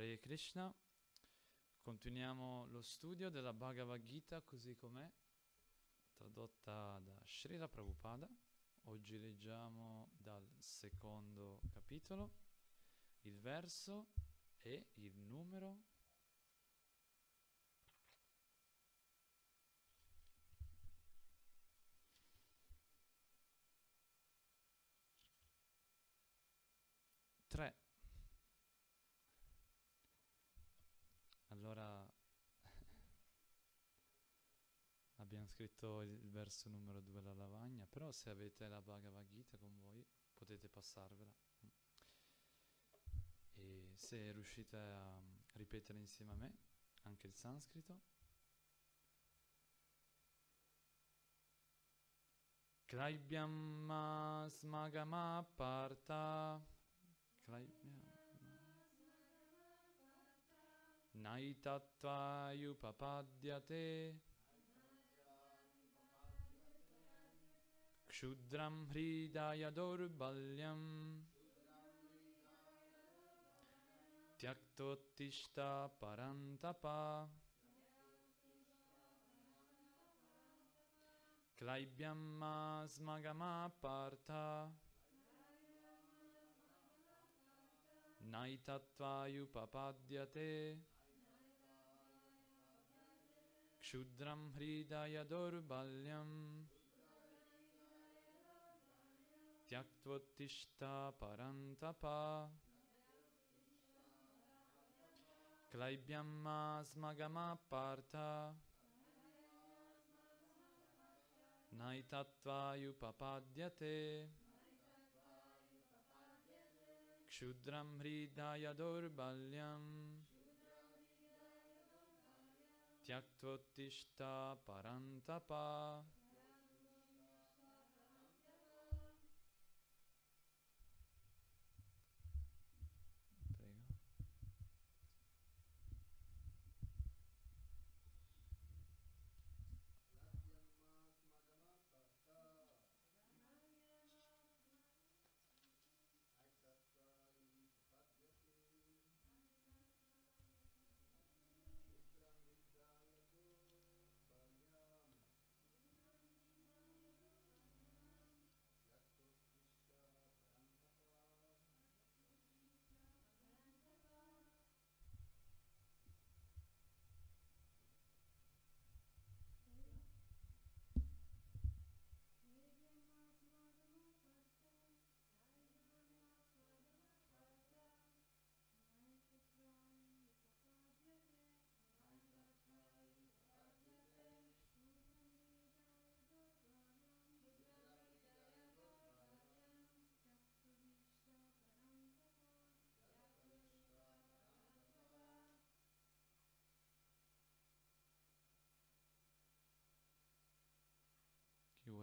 Hare Krishna. Continuiamo lo studio della Bhagavad Gita così com'è, tradotta da Srila Prabhupada. Oggi leggiamo dal secondo capitolo il verso e il numero scritto il verso numero 2 alla lavagna, però se avete la Bhagavad Gita con voi potete passarvela. E se riuscite a mm, ripetere insieme a me anche il sanscrito. Klaibhyam smagama parta Naitatvayupapadyate Shudram Hridaya Dorbalyam Tyaktotishta Parantapa Klaibhyam Masmagama Partha Naitatvayu Naitatvayupapadyate Kshudram Hridayador Dorbalyam त्यक्त्वोत्तिष्ठा परन्तपा क्लैब्यं मास्म गमा नैतत्वायुपपाद्यते क्षुद्रं हृदा दौर्बल्यम् त्यक्तो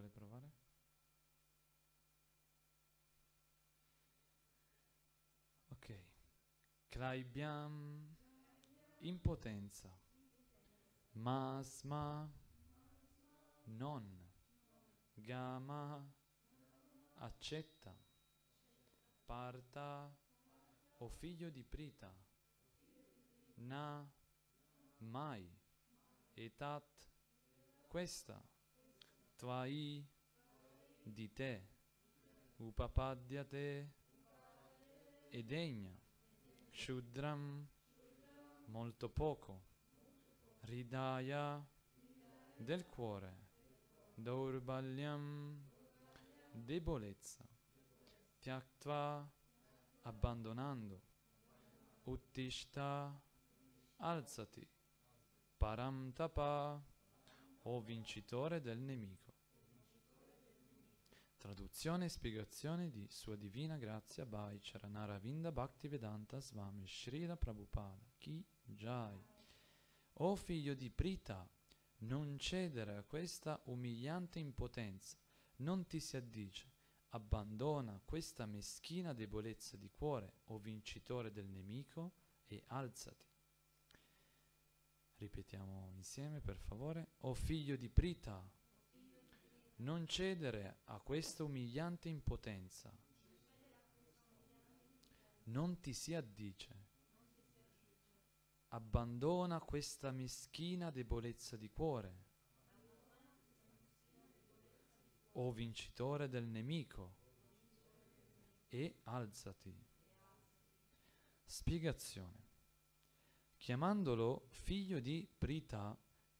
vuole provare? Ok. Claibiam impotenza. Masma non. Gama accetta. Parta o figlio di Prita. Na mai. Etat questa Tvai di te te, e degna Shudram molto poco Ridaya del cuore Daurbalyam debolezza Tyaktva abbandonando Uttishta alzati Paramtapa, o vincitore del nemico Traduzione e spiegazione di Sua Divina Grazia Bhai Charanaravinda Bhaktivedanta Swami Srila Prabhupada Ki Jai O figlio di Prita, non cedere a questa umiliante impotenza, non ti si addice, abbandona questa meschina debolezza di cuore, o vincitore del nemico, e alzati. Ripetiamo insieme per favore, O figlio di Prita, non cedere a questa umiliante impotenza. Non ti si addice. Abbandona questa meschina debolezza di cuore. O vincitore del nemico, e alzati. Spiegazione. Chiamandolo figlio di Prita,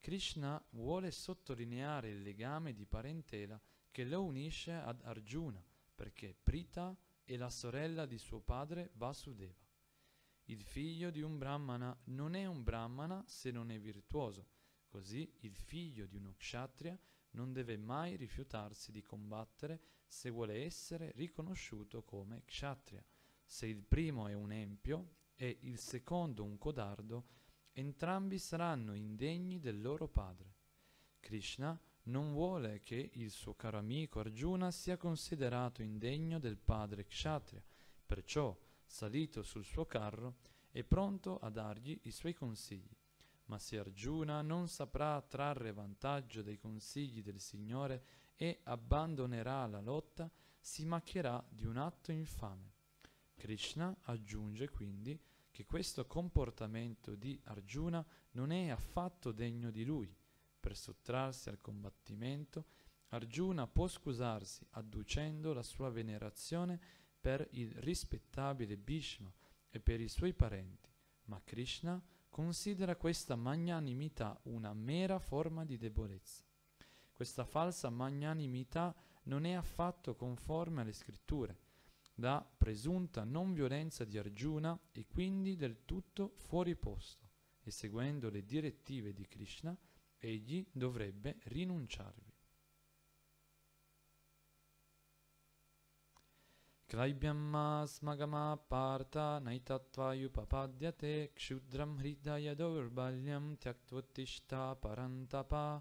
Krishna vuole sottolineare il legame di parentela che lo unisce ad Arjuna, perché Prita è la sorella di suo padre Vasudeva. Il figlio di un brahmana non è un brahmana se non è virtuoso, così il figlio di uno kshatriya non deve mai rifiutarsi di combattere se vuole essere riconosciuto come kshatriya. Se il primo è un empio e il secondo un codardo, entrambi saranno indegni del loro padre. Krishna non vuole che il suo caro amico Arjuna sia considerato indegno del padre Kshatriya, perciò, salito sul suo carro, è pronto a dargli i suoi consigli. Ma se Arjuna non saprà trarre vantaggio dai consigli del Signore e abbandonerà la lotta, si macchierà di un atto infame. Krishna aggiunge quindi che questo comportamento di Arjuna non è affatto degno di lui. Per sottrarsi al combattimento, Arjuna può scusarsi adducendo la sua venerazione per il rispettabile Bhishma e per i suoi parenti, ma Krishna considera questa magnanimità una mera forma di debolezza. Questa falsa magnanimità non è affatto conforme alle scritture, da presunta non violenza di Arjuna e quindi del tutto fuori posto e seguendo le direttive di Krishna egli dovrebbe rinunciarvi. Klaibhyammasmagamaparta naitatvayupapadyate kshudram hridaya daurbalyam tyaktvottishta parantapa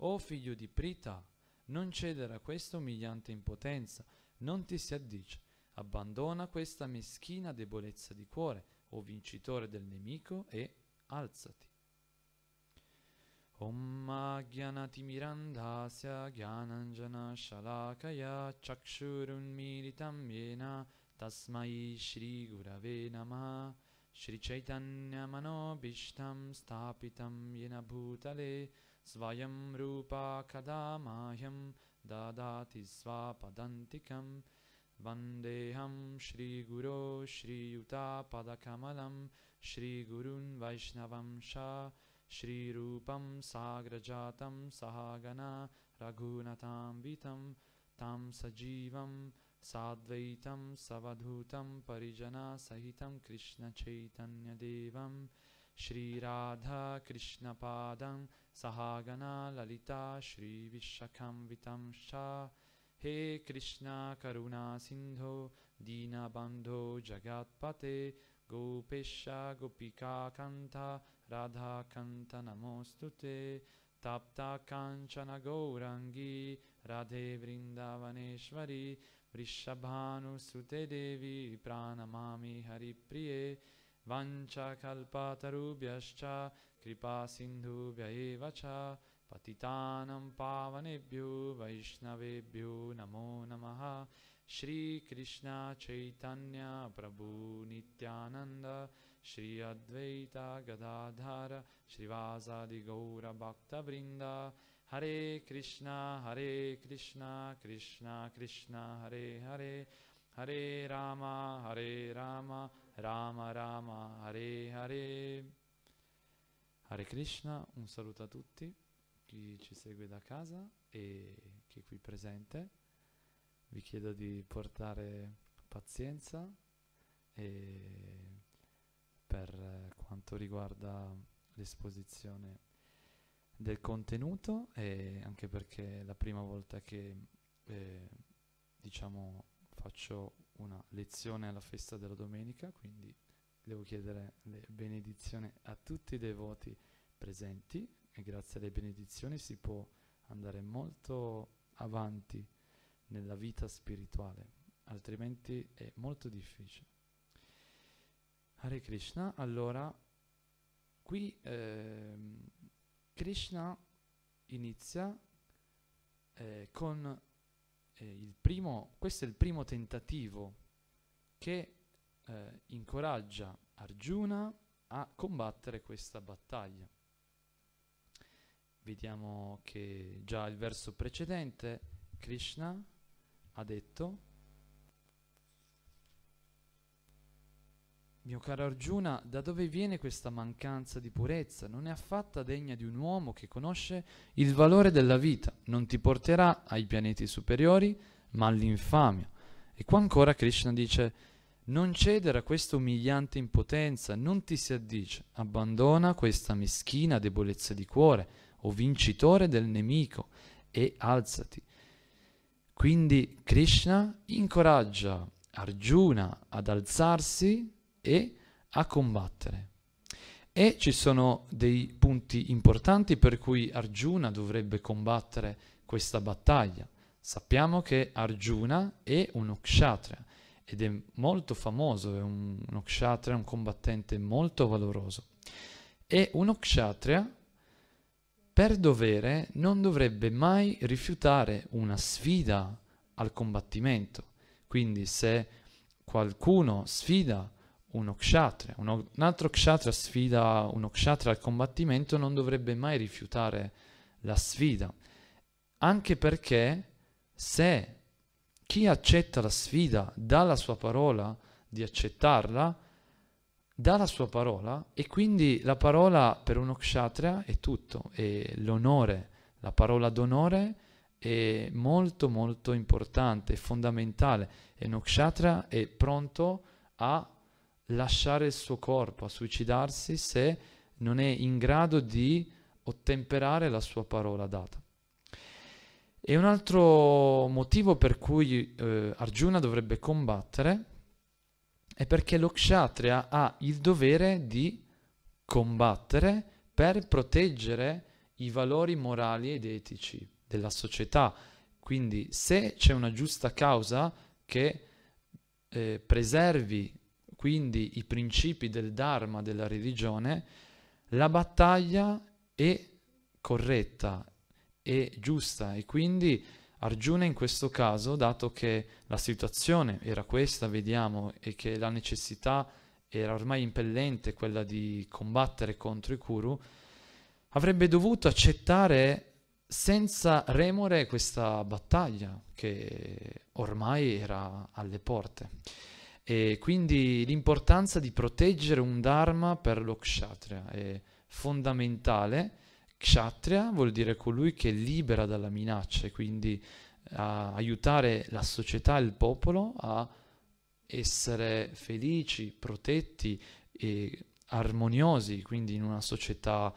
O figlio di Prita, non cedere a questa umiliante impotenza, non ti si addice, abbandona questa meschina debolezza di cuore, o vincitore del nemico, e alzati. Omma Om Gyanatimirandasya Gyananjana Shalakaya Chakshurun Militam Yena Tasmai Shri Gurave Namah Shri Chaitanya Manobishtam Stapitam Yena Bhutale Svayam Rupa Kadamahyam Dadati Svapadantikam वन्देऽहं श्रीगुरो श्रीयुतापदकमलं श्रीगुरुन्वैष्णवं स श्रीरूपं सागरजातं सहागणा रघुनताम्वितं तां सजीवं साद्वैतं सवधूतं परिजनासहितं कृष्णचैतन्यदेवं श्रीराधा कृष्णपादं सहागना ललिता श्रीविशखंवितं च हे कृष्णा करुणासिन्धो दीनबन्धो जगत्पते गोपिश गोपिकाकन्ता राधाकन्त ते ताप्ता गौरङ्गी राधे वृन्दावनेश्वरी वृषभानुसृते देवी प्राणमामि हरिप्रिये वञ्चकल्पातरुभ्यश्च कल्पतरुभ्यश्च कृपासिन्धुभ्य एव च Patitanam pavanebhyo vaishnavebhyo namo namaha Shri Krishna Chaitanya Prabhu Nityananda Shri Advaita Gadadhara shri Shrivasadi Gaura Bhakta Vrinda Hare Krishna Hare Krishna Krishna Krishna Hare Hare Hare Rama Hare Rama Rama Rama Hare Hare Hare Krishna, un saluto a tutti chi ci segue da casa e chi è qui presente. Vi chiedo di portare pazienza e per quanto riguarda l'esposizione del contenuto e anche perché è la prima volta che eh, diciamo faccio una lezione alla festa della domenica quindi devo chiedere le benedizioni a tutti i devoti presenti e grazie alle benedizioni si può andare molto avanti nella vita spirituale, altrimenti è molto difficile. Hare Krishna, allora qui eh, Krishna inizia eh, con eh, il primo, questo è il primo tentativo che eh, incoraggia Arjuna a combattere questa battaglia vediamo che già il verso precedente Krishna ha detto Mio caro Arjuna, da dove viene questa mancanza di purezza? Non è affatta degna di un uomo che conosce il valore della vita, non ti porterà ai pianeti superiori, ma all'infamia. E qua ancora Krishna dice, non cedere a questa umiliante impotenza, non ti si addice, abbandona questa meschina debolezza di cuore, o vincitore del nemico e alzati. Quindi Krishna incoraggia Arjuna ad alzarsi e a combattere. E ci sono dei punti importanti per cui Arjuna dovrebbe combattere questa battaglia. Sappiamo che Arjuna è uno kshatriya ed è molto famoso, è un, uno kshatriya, un combattente molto valoroso. E uno kshatriya per dovere non dovrebbe mai rifiutare una sfida al combattimento. Quindi se qualcuno sfida uno kshatra, un, altro kshatra sfida uno kshatra al combattimento, non dovrebbe mai rifiutare la sfida. Anche perché se chi accetta la sfida dà la sua parola di accettarla, dà la sua parola e quindi la parola per uno kshatriya è tutto, e l'onore, la parola d'onore è molto molto importante, è fondamentale e uno kshatra è pronto a lasciare il suo corpo, a suicidarsi se non è in grado di ottemperare la sua parola data. E un altro motivo per cui eh, Arjuna dovrebbe combattere è perché lo kshatriya ha il dovere di combattere per proteggere i valori morali ed etici della società. Quindi se c'è una giusta causa che eh, preservi quindi i principi del Dharma, della religione, la battaglia è corretta, è giusta e quindi Arjuna in questo caso, dato che la situazione era questa, vediamo, e che la necessità era ormai impellente quella di combattere contro i Kuru, avrebbe dovuto accettare senza remore questa battaglia che ormai era alle porte. E quindi l'importanza di proteggere un Dharma per lo Kshatriya è fondamentale Kshatriya vuol dire colui che libera dalla minaccia e quindi eh, a aiutare la società e il popolo a essere felici, protetti e armoniosi, quindi in una società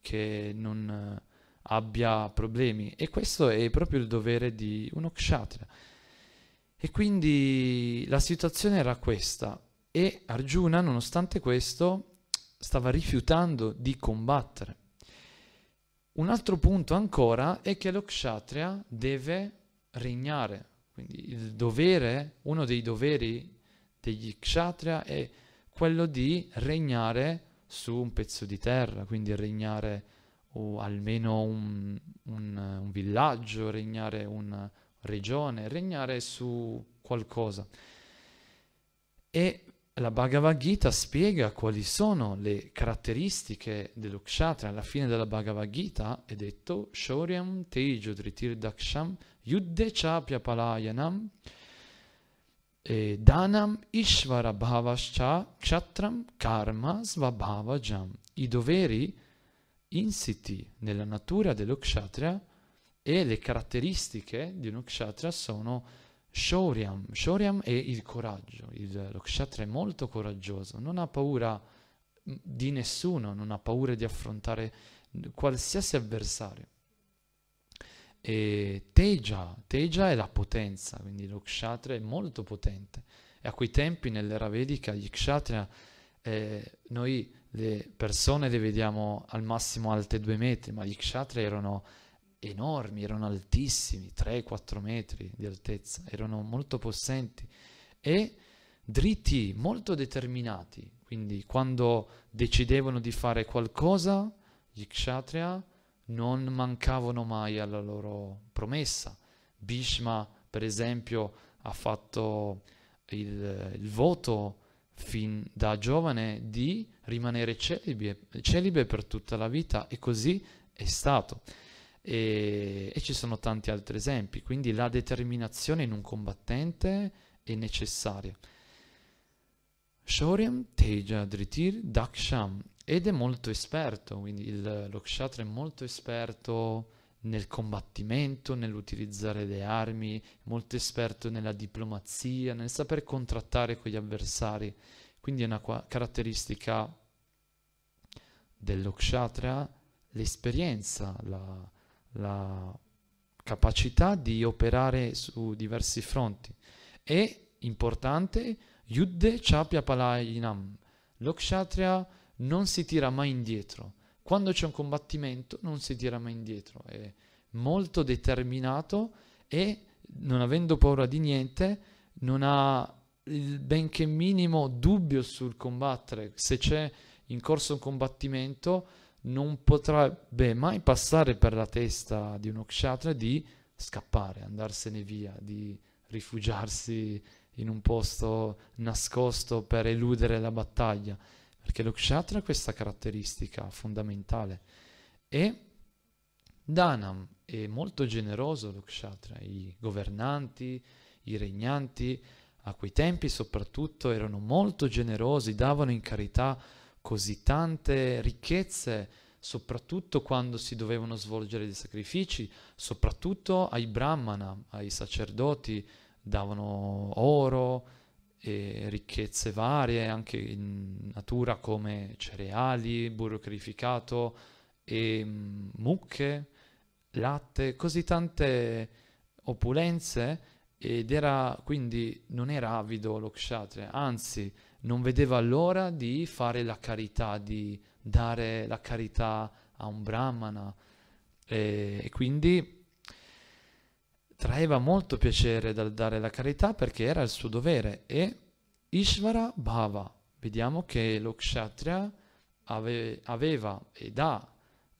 che non eh, abbia problemi. E questo è proprio il dovere di uno kshatriya. E quindi la situazione era questa e Arjuna, nonostante questo, stava rifiutando di combattere. Un altro punto ancora è che lo kshatriya deve regnare, quindi il dovere, uno dei doveri degli kshatriya è quello di regnare su un pezzo di terra, quindi regnare o almeno un, un, un villaggio, regnare una regione, regnare su qualcosa. E la Bhagavad Gita spiega quali sono le caratteristiche dell'ukshatra. Alla fine della Bhagavad Gita è detto Shoryam Tejo Dritir Daksham Yudde Chapya Palayanam Danam Ishvara Bhavascha Kshatram Karma Svabhavajam. I doveri insiti nella natura dell'ukshatra e le caratteristiche di un ukshatra sono Shoryam, Shoryam è il coraggio, il, lo kshatra è molto coraggioso, non ha paura di nessuno, non ha paura di affrontare qualsiasi avversario. E Teja, Teja è la potenza, quindi lo kshatra è molto potente. E a quei tempi nell'era vedica gli kshatra, eh, noi le persone le vediamo al massimo alte due metri, ma gli kshatra erano enormi, erano altissimi, 3-4 metri di altezza, erano molto possenti e dritti, molto determinati. Quindi quando decidevano di fare qualcosa, gli Kshatriya non mancavano mai alla loro promessa. Bhishma, per esempio, ha fatto il, il voto fin da giovane di rimanere celibe, celibe per tutta la vita e così è stato e, e ci sono tanti altri esempi, quindi la determinazione in un combattente è necessaria. Shoryam Teja Dritir Daksham ed è molto esperto, quindi il, lo kshatra è molto esperto nel combattimento, nell'utilizzare le armi, molto esperto nella diplomazia, nel saper contrattare con gli avversari. Quindi è una qua- caratteristica dello l'esperienza, la, la capacità di operare su diversi fronti. E, importante, Yudde Chapya Palainam. Lo non si tira mai indietro. Quando c'è un combattimento non si tira mai indietro. È molto determinato e, non avendo paura di niente, non ha il benché minimo dubbio sul combattere. Se c'è in corso un combattimento non potrebbe mai passare per la testa di uno kshatra di scappare, andarsene via, di rifugiarsi in un posto nascosto per eludere la battaglia, perché lo kshatra ha questa caratteristica fondamentale. E Danam è molto generoso lo kshatra, i governanti, i regnanti, a quei tempi soprattutto erano molto generosi, davano in carità così tante ricchezze, soprattutto quando si dovevano svolgere dei sacrifici, soprattutto ai brahmana, ai sacerdoti, davano oro e ricchezze varie, anche in natura come cereali, burro carificato e mm, mucche, latte, così tante opulenze ed era quindi non era avido lo kshatriya, anzi non vedeva l'ora di fare la carità, di dare la carità a un brahmana e, e quindi traeva molto piacere dal dare la carità perché era il suo dovere e Ishvara Bhava. Vediamo che lo kshatriya ave, aveva ed ha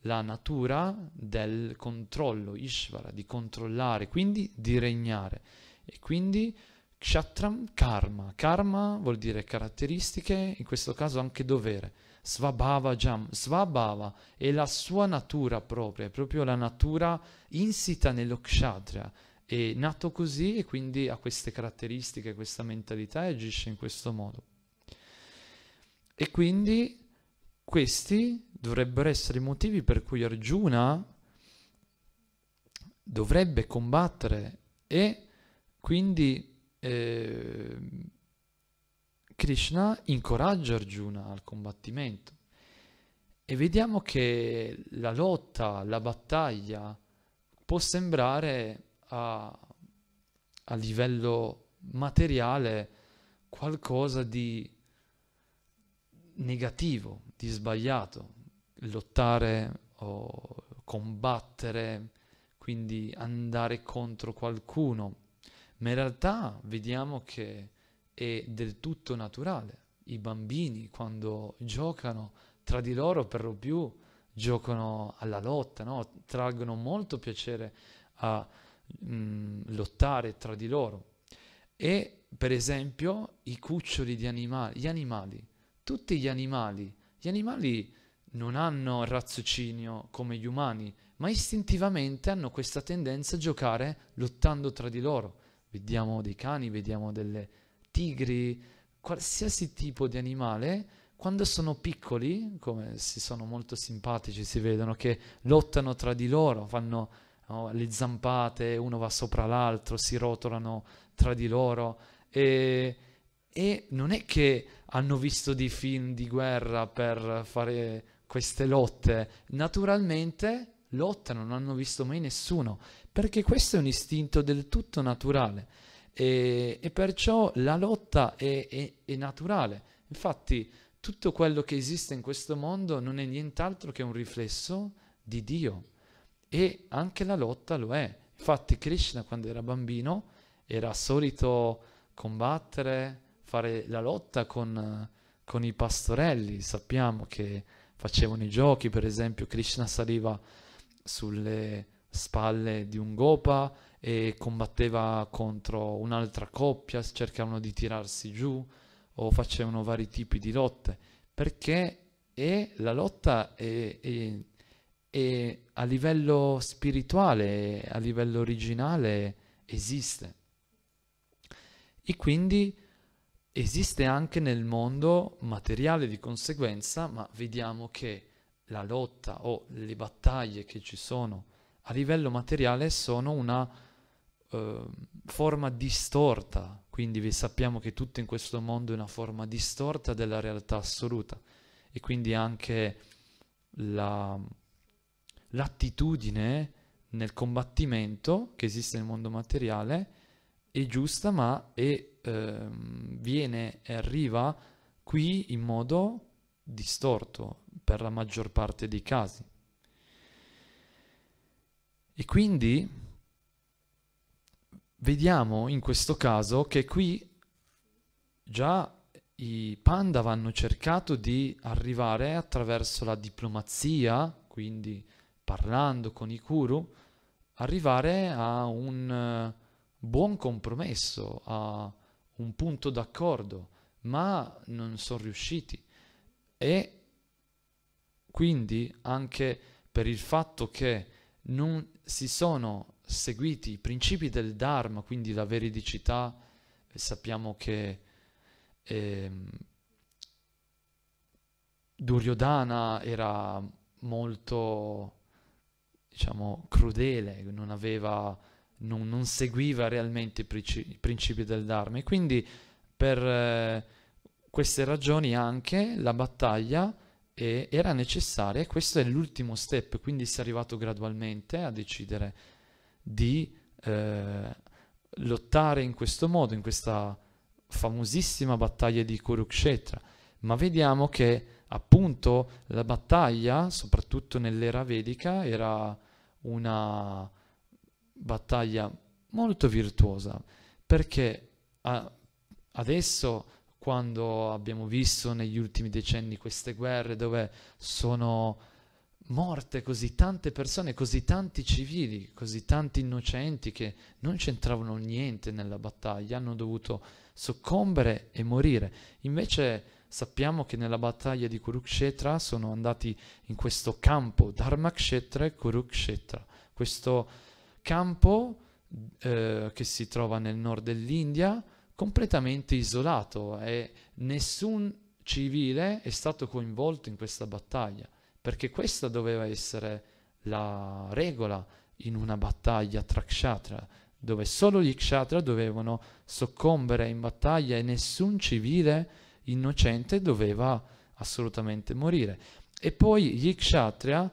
la natura del controllo, Ishvara, di controllare, quindi di regnare. E quindi Kshatram karma. Karma vuol dire caratteristiche, in questo caso anche dovere. Svabhava jam. Svabhava è la sua natura propria, è proprio la natura insita nello kshatriya. È nato così e quindi ha queste caratteristiche, questa mentalità e agisce in questo modo. E quindi questi dovrebbero essere i motivi per cui Arjuna dovrebbe combattere e quindi eh, Krishna incoraggia Arjuna al combattimento e vediamo che la lotta, la battaglia può sembrare a, a livello materiale qualcosa di negativo, di sbagliato, lottare o combattere, quindi andare contro qualcuno ma in realtà vediamo che è del tutto naturale. I bambini quando giocano tra di loro per lo più giocano alla lotta, no? traggono molto piacere a mh, lottare tra di loro. E per esempio i cuccioli di animali, gli animali, tutti gli animali, gli animali non hanno raziocinio come gli umani, ma istintivamente hanno questa tendenza a giocare lottando tra di loro vediamo dei cani, vediamo delle tigri, qualsiasi tipo di animale, quando sono piccoli, come si sono molto simpatici, si vedono che lottano tra di loro, fanno no, le zampate, uno va sopra l'altro, si rotolano tra di loro e, e non è che hanno visto dei film di guerra per fare queste lotte, naturalmente lottano, non hanno visto mai nessuno, perché questo è un istinto del tutto naturale e, e perciò la lotta è, è, è naturale. Infatti tutto quello che esiste in questo mondo non è nient'altro che un riflesso di Dio e anche la lotta lo è. Infatti Krishna quando era bambino era solito combattere, fare la lotta con, con i pastorelli, sappiamo che facevano i giochi, per esempio Krishna saliva sulle spalle di un Gopa e combatteva contro un'altra coppia, cercavano di tirarsi giù o facevano vari tipi di lotte, perché è, la lotta è, è, è a livello spirituale, a livello originale esiste. E quindi esiste anche nel mondo materiale di conseguenza, ma vediamo che la lotta o le battaglie che ci sono a livello materiale sono una eh, forma distorta, quindi sappiamo che tutto in questo mondo è una forma distorta della realtà assoluta e quindi anche la, l'attitudine nel combattimento che esiste nel mondo materiale è giusta ma è, eh, viene e arriva qui in modo distorto per la maggior parte dei casi. E quindi vediamo in questo caso che qui già i Pandav hanno cercato di arrivare attraverso la diplomazia, quindi parlando con i Kuru, arrivare a un eh, buon compromesso, a un punto d'accordo, ma non sono riusciti e quindi anche per il fatto che non si sono seguiti i principi del Dharma, quindi la veridicità, sappiamo che eh, Duryodhana era molto, diciamo, crudele, non, aveva, non, non seguiva realmente i principi del Dharma e quindi per... Eh, queste ragioni anche la battaglia eh, era necessaria questo è l'ultimo step, quindi si è arrivato gradualmente a decidere di eh, lottare in questo modo, in questa famosissima battaglia di Kurukshetra. Ma vediamo che appunto la battaglia, soprattutto nell'era vedica, era una battaglia molto virtuosa, perché a, ah, adesso quando abbiamo visto negli ultimi decenni queste guerre dove sono morte così tante persone, così tanti civili, così tanti innocenti che non c'entravano niente nella battaglia, hanno dovuto soccombere e morire. Invece sappiamo che nella battaglia di Kurukshetra sono andati in questo campo, Dharmakshetra e Kurukshetra, questo campo eh, che si trova nel nord dell'India, completamente isolato e nessun civile è stato coinvolto in questa battaglia, perché questa doveva essere la regola in una battaglia tra kshatra, dove solo gli kshatra dovevano soccombere in battaglia e nessun civile innocente doveva assolutamente morire. E poi gli Kshatriya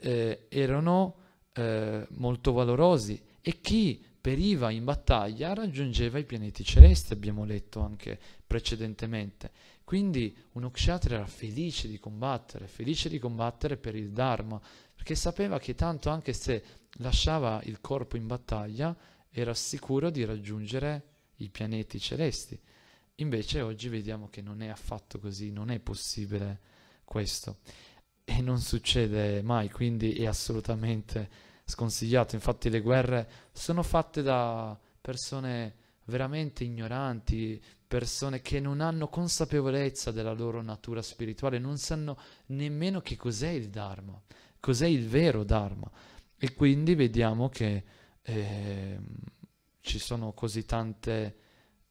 eh, erano eh, molto valorosi e chi periva in battaglia raggiungeva i pianeti celesti, abbiamo letto anche precedentemente. Quindi un kshatriya era felice di combattere, felice di combattere per il Dharma, perché sapeva che tanto anche se lasciava il corpo in battaglia, era sicuro di raggiungere i pianeti celesti. Invece oggi vediamo che non è affatto così, non è possibile questo. E non succede mai, quindi è assolutamente sconsigliato. Infatti le guerre sono fatte da persone veramente ignoranti, persone che non hanno consapevolezza della loro natura spirituale, non sanno nemmeno che cos'è il Dharma, cos'è il vero Dharma. E quindi vediamo che eh, ci sono così tante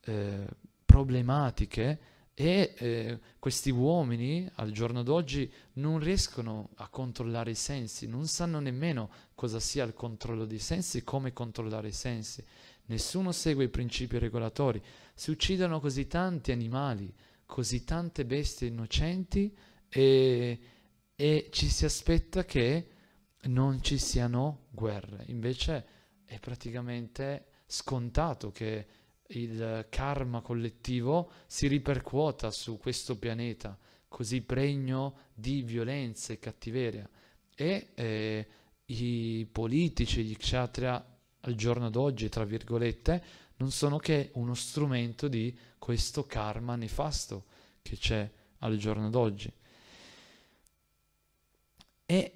eh, problematiche e eh, questi uomini al giorno d'oggi non riescono a controllare i sensi, non sanno nemmeno cosa sia il controllo dei sensi, come controllare i sensi. Nessuno segue i principi regolatori. Si uccidono così tanti animali, così tante bestie innocenti e, e ci si aspetta che non ci siano guerre. Invece è praticamente scontato che il karma collettivo si ripercuota su questo pianeta così pregno di violenza e cattiveria e eh, i politici, gli kshatriya al giorno d'oggi, tra virgolette, non sono che uno strumento di questo karma nefasto che c'è al giorno d'oggi. E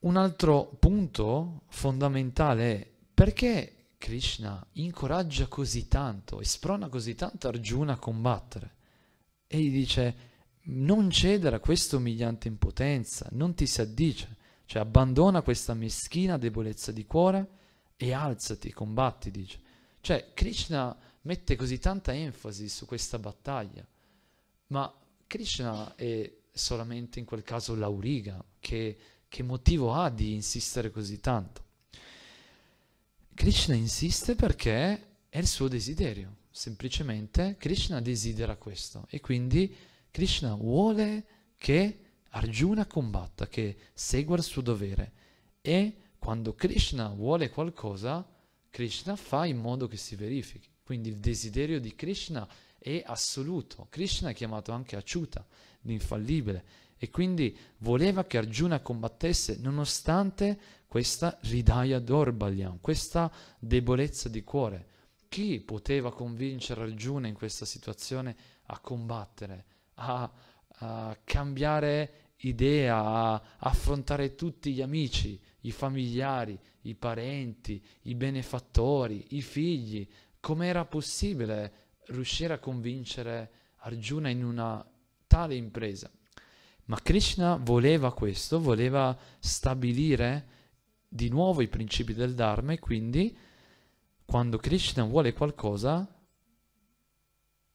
un altro punto fondamentale è perché Krishna incoraggia così tanto e sprona così tanto Arjuna a combattere e gli dice non cedere a questa umiliante impotenza, non ti si addice, cioè abbandona questa meschina debolezza di cuore e alzati, combatti, dice. Cioè Krishna mette così tanta enfasi su questa battaglia, ma Krishna è solamente in quel caso l'auriga, che, che motivo ha di insistere così tanto? Krishna insiste perché è il suo desiderio, semplicemente Krishna desidera questo e quindi Krishna vuole che Arjuna combatta, che segua il suo dovere e quando Krishna vuole qualcosa, Krishna fa in modo che si verifichi. Quindi il desiderio di Krishna è assoluto. Krishna è chiamato anche Acciuta, l'infallibile, e quindi voleva che Arjuna combattesse nonostante questa ridaya d'orbagliam, questa debolezza di cuore. Chi poteva convincere Arjuna in questa situazione a combattere, a, a cambiare idea, a affrontare tutti gli amici, i familiari, i parenti, i benefattori, i figli? Com'era possibile riuscire a convincere Arjuna in una tale impresa? Ma Krishna voleva questo, voleva stabilire di nuovo i principi del Dharma e quindi quando Krishna vuole qualcosa,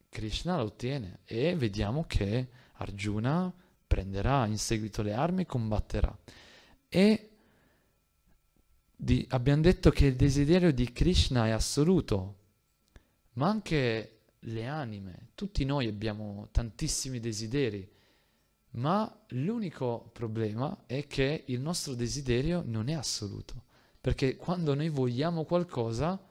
Krishna lo ottiene e vediamo che Arjuna prenderà in seguito le armi e combatterà. E di, abbiamo detto che il desiderio di Krishna è assoluto, ma anche le anime, tutti noi abbiamo tantissimi desideri ma l'unico problema è che il nostro desiderio non è assoluto, perché quando noi vogliamo qualcosa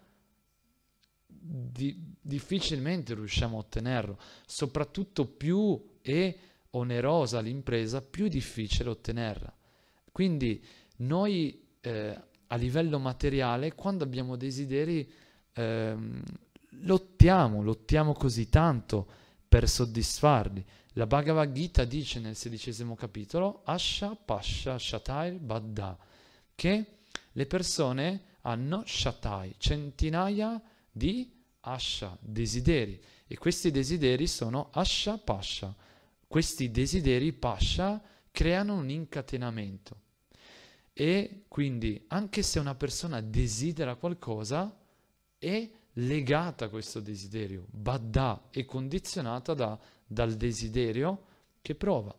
di, difficilmente riusciamo a ottenerlo, soprattutto più è onerosa l'impresa, più è difficile ottenerla. Quindi noi eh, a livello materiale, quando abbiamo desideri, eh, lottiamo, lottiamo così tanto per soddisfarli la Bhagavad Gita dice nel sedicesimo capitolo, Asha Pasha Shatai Badda, che le persone hanno Shatai, centinaia di Asha, desideri, e questi desideri sono Asha Pasha. Questi desideri Pasha creano un incatenamento. E quindi, anche se una persona desidera qualcosa, è legata a questo desiderio, badda, è condizionata da dal desiderio che prova.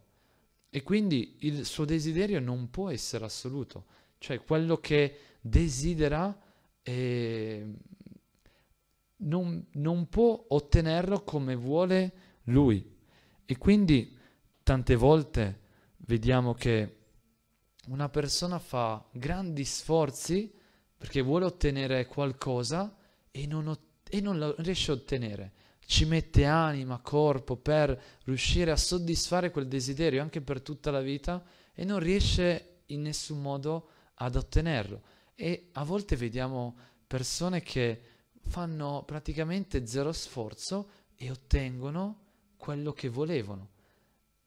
E quindi il suo desiderio non può essere assoluto, cioè quello che desidera eh, non, non può ottenerlo come vuole lui. E quindi tante volte vediamo che una persona fa grandi sforzi perché vuole ottenere qualcosa e non, ot- e non lo riesce a ottenere ci mette anima, corpo per riuscire a soddisfare quel desiderio anche per tutta la vita e non riesce in nessun modo ad ottenerlo. E a volte vediamo persone che fanno praticamente zero sforzo e ottengono quello che volevano.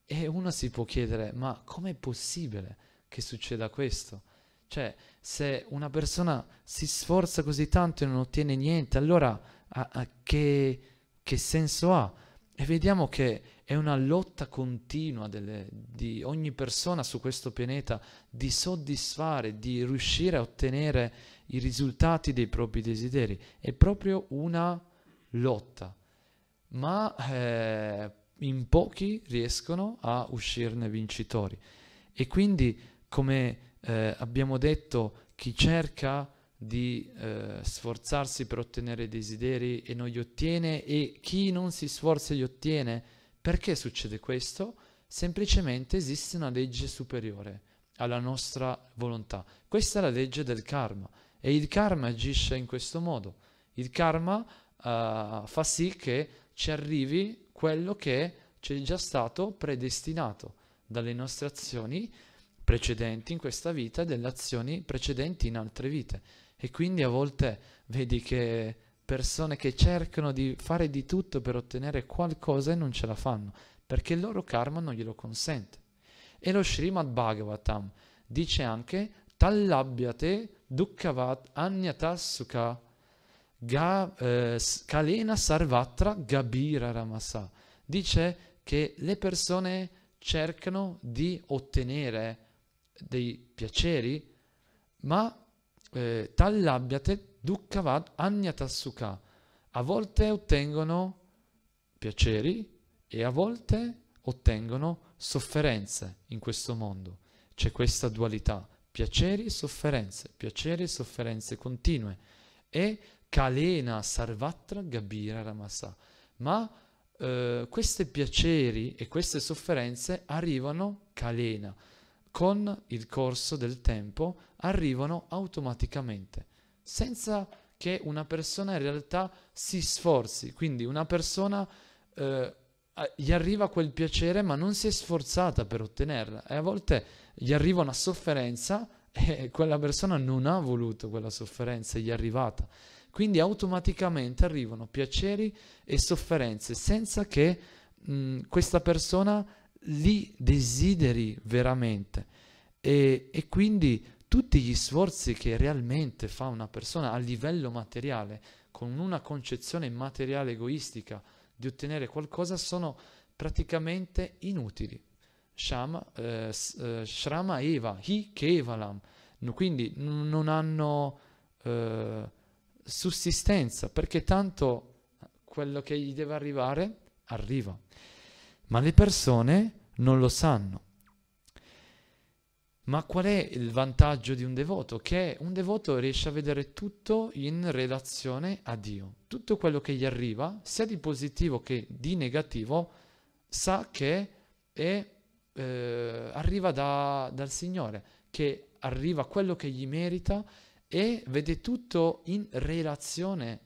E uno si può chiedere, ma com'è possibile che succeda questo? Cioè, se una persona si sforza così tanto e non ottiene niente, allora a, a che che senso ha? E vediamo che è una lotta continua delle, di ogni persona su questo pianeta di soddisfare, di riuscire a ottenere i risultati dei propri desideri. È proprio una lotta, ma eh, in pochi riescono a uscirne vincitori. E quindi, come eh, abbiamo detto, chi cerca di eh, sforzarsi per ottenere i desideri e non li ottiene e chi non si sforza li ottiene. Perché succede questo? Semplicemente esiste una legge superiore alla nostra volontà. Questa è la legge del karma e il karma agisce in questo modo. Il karma uh, fa sì che ci arrivi quello che ci è già stato predestinato dalle nostre azioni precedenti in questa vita e dalle azioni precedenti in altre vite. E quindi a volte vedi che persone che cercano di fare di tutto per ottenere qualcosa e non ce la fanno, perché il loro karma non glielo consente. E lo Srimad Bhagavatam dice anche tallabhyate dukkhavat anyatasukha ga, eh, kalena sarvatra gabira ramasa. Dice che le persone cercano di ottenere dei piaceri, ma eh, tallabbiate dukkavad agnatassuka. A volte ottengono piaceri e a volte ottengono sofferenze in questo mondo. C'è questa dualità, piaceri e sofferenze, piaceri e sofferenze continue. E kalena sarvatra gabira ramasa. Ma eh, questi piaceri e queste sofferenze arrivano kalena con il corso del tempo arrivano automaticamente, senza che una persona in realtà si sforzi. Quindi una persona eh, gli arriva quel piacere ma non si è sforzata per ottenerla e a volte gli arriva una sofferenza e quella persona non ha voluto quella sofferenza, gli è arrivata. Quindi automaticamente arrivano piaceri e sofferenze senza che mh, questa persona li desideri veramente e, e quindi tutti gli sforzi che realmente fa una persona a livello materiale, con una concezione materiale egoistica di ottenere qualcosa, sono praticamente inutili. Shama, eh, eh Shrama Eva, Hi Kevalam, quindi non hanno eh, sussistenza perché tanto quello che gli deve arrivare arriva ma le persone non lo sanno. Ma qual è il vantaggio di un devoto? Che un devoto riesce a vedere tutto in relazione a Dio. Tutto quello che gli arriva, sia di positivo che di negativo, sa che è, eh, arriva da, dal Signore, che arriva quello che gli merita e vede tutto in relazione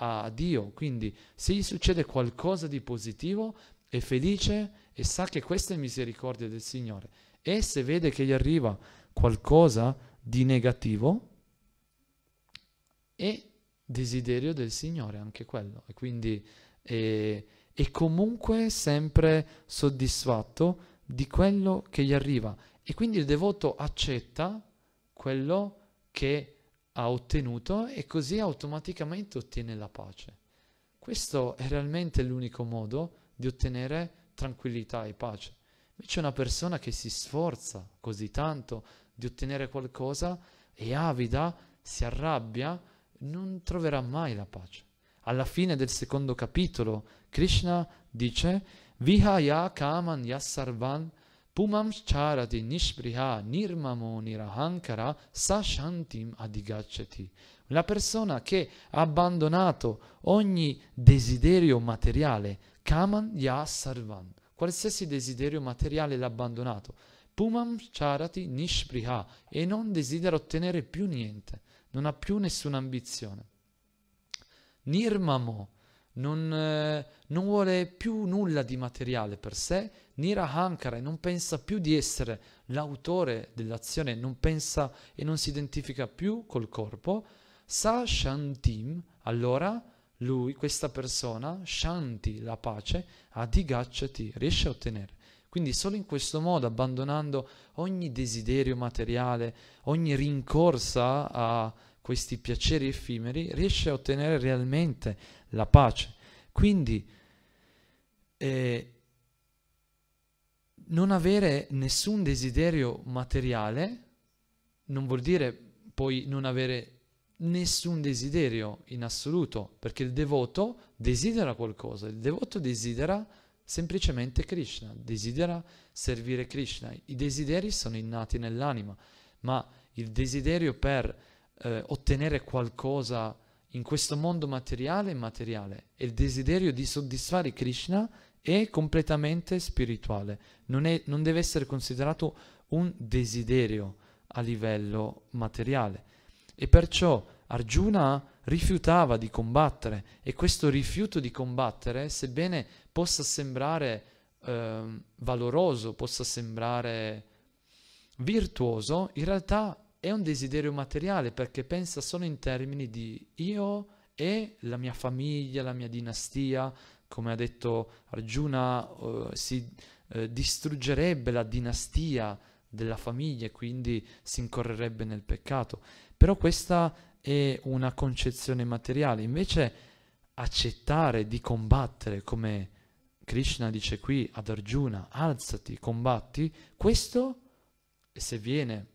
a Dio. Quindi se gli succede qualcosa di positivo, è felice e sa che questa è misericordia del Signore. E se vede che gli arriva qualcosa di negativo, è desiderio del Signore anche quello. E quindi è, eh, è comunque sempre soddisfatto di quello che gli arriva. E quindi il devoto accetta quello che ha ottenuto e così automaticamente ottiene la pace. Questo è realmente l'unico modo di ottenere tranquillità e pace. Invece una persona che si sforza così tanto di ottenere qualcosa e avida, si arrabbia, non troverà mai la pace. Alla fine del secondo capitolo, Krishna dice Vihaya kaman yasarvan pumam charati nishpriha nirmamo nirahankara sashantim adigaceti. La persona che ha abbandonato ogni desiderio materiale, Kaman ya sarvan, qualsiasi desiderio materiale l'ha abbandonato. Pumam charati nishpriha, e non desidera ottenere più niente, non ha più nessuna ambizione. Nirmamo, non, eh, non vuole più nulla di materiale per sé, Nirahankara, non pensa più di essere l'autore dell'azione, non pensa e non si identifica più col corpo. Sa Shantim, allora lui, questa persona, Shanti, la pace, Adigacciati, riesce a ottenere. Quindi solo in questo modo, abbandonando ogni desiderio materiale, ogni rincorsa a questi piaceri effimeri, riesce a ottenere realmente la pace. Quindi eh, non avere nessun desiderio materiale non vuol dire poi non avere nessun desiderio in assoluto, perché il devoto desidera qualcosa, il devoto desidera semplicemente Krishna, desidera servire Krishna. I desideri sono innati nell'anima, ma il desiderio per eh, ottenere qualcosa in questo mondo materiale è immateriale e il desiderio di soddisfare Krishna è completamente spirituale, non, è, non deve essere considerato un desiderio a livello materiale e perciò Arjuna rifiutava di combattere e questo rifiuto di combattere, sebbene possa sembrare eh, valoroso, possa sembrare virtuoso, in realtà è un desiderio materiale perché pensa solo in termini di io e la mia famiglia, la mia dinastia, come ha detto Arjuna, eh, si eh, distruggerebbe la dinastia della famiglia e quindi si incorrerebbe nel peccato. Però questa è una concezione materiale. Invece accettare di combattere come Krishna dice qui ad Arjuna, alzati, combatti, questo se viene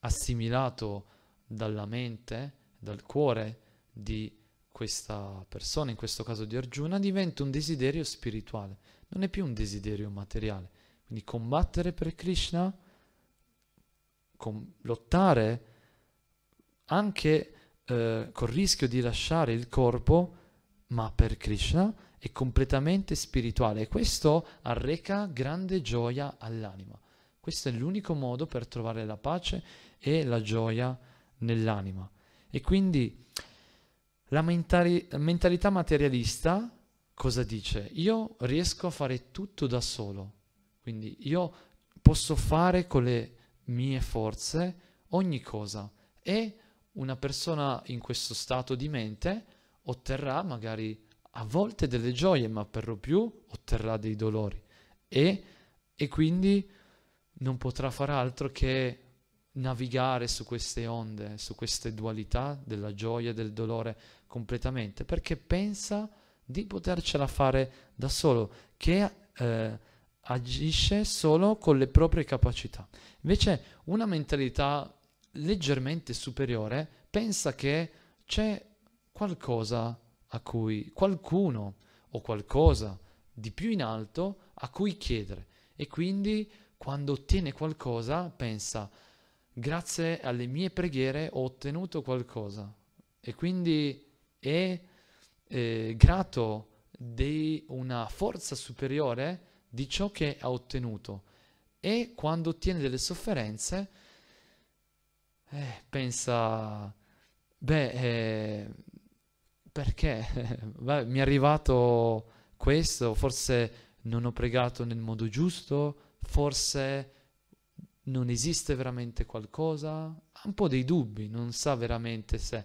assimilato dalla mente, dal cuore di questa persona, in questo caso di Arjuna, diventa un desiderio spirituale, non è più un desiderio materiale. Quindi combattere per Krishna, com- lottare anche eh, col rischio di lasciare il corpo, ma per Krishna è completamente spirituale e questo arreca grande gioia all'anima. Questo è l'unico modo per trovare la pace e la gioia nell'anima. E quindi la mentali- mentalità materialista cosa dice? Io riesco a fare tutto da solo, quindi io posso fare con le mie forze ogni cosa e una persona in questo stato di mente otterrà magari a volte delle gioie, ma per lo più otterrà dei dolori e, e quindi non potrà far altro che navigare su queste onde, su queste dualità della gioia e del dolore completamente, perché pensa di potercela fare da solo, che eh, agisce solo con le proprie capacità. Invece una mentalità leggermente superiore pensa che c'è qualcosa a cui qualcuno o qualcosa di più in alto a cui chiedere e quindi quando ottiene qualcosa pensa grazie alle mie preghiere ho ottenuto qualcosa e quindi è eh, grato di una forza superiore di ciò che ha ottenuto e quando ottiene delle sofferenze eh, pensa, beh, eh, perché Vabbè, mi è arrivato questo, forse non ho pregato nel modo giusto, forse non esiste veramente qualcosa, ha un po' dei dubbi, non sa veramente se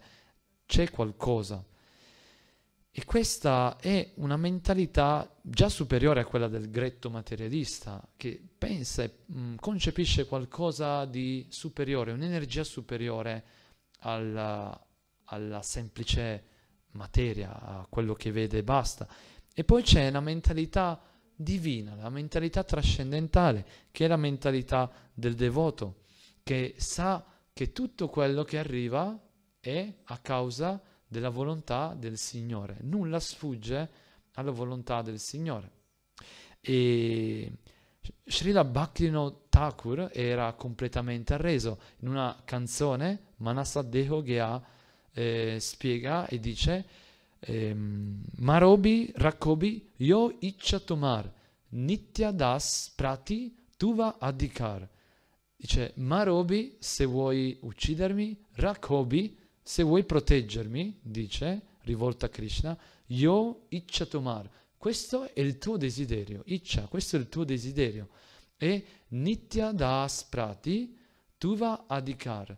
c'è qualcosa. E questa è una mentalità già superiore a quella del gretto materialista, che pensa e mh, mm, concepisce qualcosa di superiore, un'energia superiore alla, alla semplice materia, a quello che vede e basta. E poi c'è la mentalità divina, la mentalità trascendentale, che è la mentalità del devoto, che sa che tutto quello che arriva è a causa di della volontà del Signore. Nulla sfugge alla volontà del Signore. E Srila Bhaktino Thakur era completamente arreso. In una canzone, Manasadeho Gea eh, spiega e dice ehm, Marobi Rakobi Yo Icchatomar Nitya Das Prati Tuva Adhikar. Dice Marobi se vuoi uccidermi, Rakobi se vuoi proteggermi, dice, rivolta a Krishna, io Iccia Tomar, questo è il tuo desiderio, Iccia, questo è il tuo desiderio. E Nitya Das Prati Tuva Adhikar.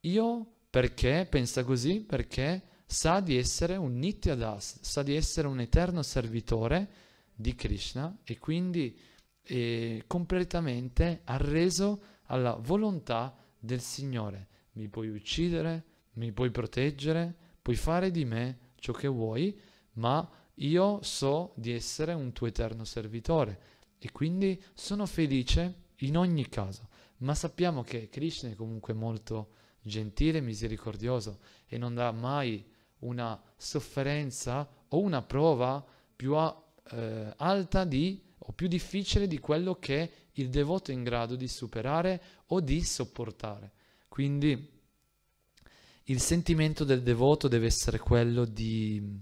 Io perché pensa così? Perché sa di essere un Nitya Das, sa di essere un eterno servitore di Krishna e quindi è completamente arreso alla volontà del Signore. Mi puoi uccidere, mi puoi proteggere, puoi fare di me ciò che vuoi, ma io so di essere un tuo eterno servitore e quindi sono felice in ogni caso. Ma sappiamo che Krishna è comunque molto gentile e misericordioso e non dà mai una sofferenza o una prova più a, eh, alta di, o più difficile di quello che il devoto è in grado di superare o di sopportare. Quindi il sentimento del devoto deve essere quello di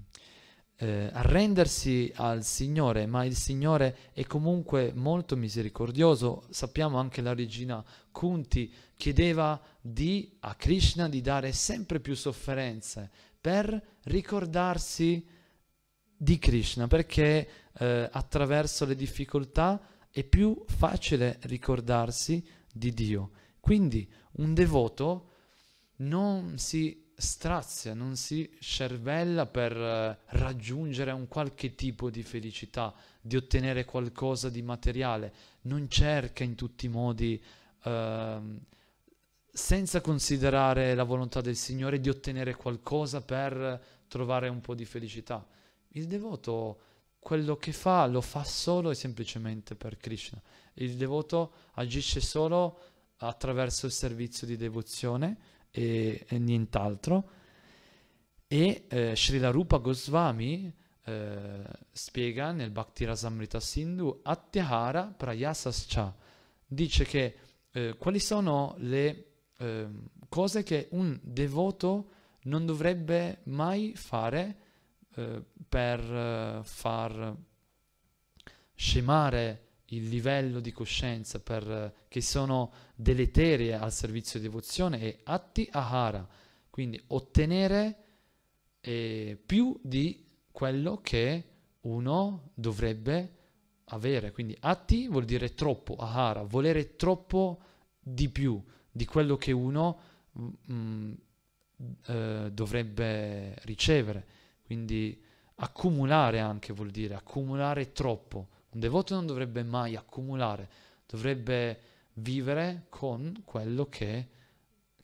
eh, arrendersi al Signore, ma il Signore è comunque molto misericordioso. Sappiamo anche la regina Kunti chiedeva di, a Krishna di dare sempre più sofferenze per ricordarsi di Krishna, perché eh, attraverso le difficoltà è più facile ricordarsi di Dio. Quindi un devoto non si strazia, non si cervella per eh, raggiungere un qualche tipo di felicità, di ottenere qualcosa di materiale, non cerca in tutti i modi, eh, senza considerare la volontà del Signore, di ottenere qualcosa per trovare un po' di felicità. Il devoto quello che fa lo fa solo e semplicemente per Krishna. Il devoto agisce solo attraverso il servizio di devozione e, e nient'altro. E eh, Srila Rupa Goswami eh, spiega nel Bhakti Rasamrita Sindhu Attihara Prayasascha. Dice che eh, quali sono le eh, cose che un devoto non dovrebbe mai fare eh, per eh, far scemare il livello di coscienza per, eh, che sono deleterie al servizio di devozione è atti ahara, quindi ottenere eh, più di quello che uno dovrebbe avere. Quindi atti vuol dire troppo, ahara, volere troppo di più di quello che uno mh, mm, mm, eh, dovrebbe ricevere. Quindi accumulare anche vuol dire accumulare troppo un devoto non dovrebbe mai accumulare, dovrebbe vivere con quello che,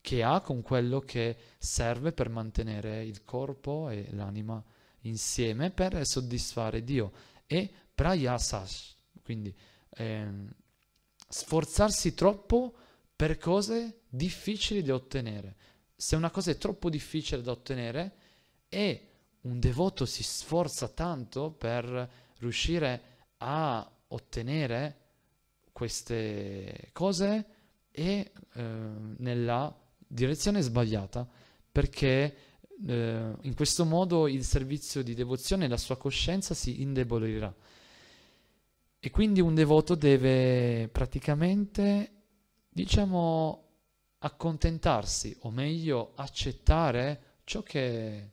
che ha, con quello che serve per mantenere il corpo e l'anima insieme per soddisfare Dio. E prayasash, quindi ehm, sforzarsi troppo per cose difficili da ottenere. Se una cosa è troppo difficile da ottenere e un devoto si sforza tanto per riuscire a a ottenere queste cose e eh, nella direzione sbagliata, perché eh, in questo modo il servizio di devozione e la sua coscienza si indebolirà. E quindi un devoto deve praticamente, diciamo, accontentarsi, o meglio accettare ciò che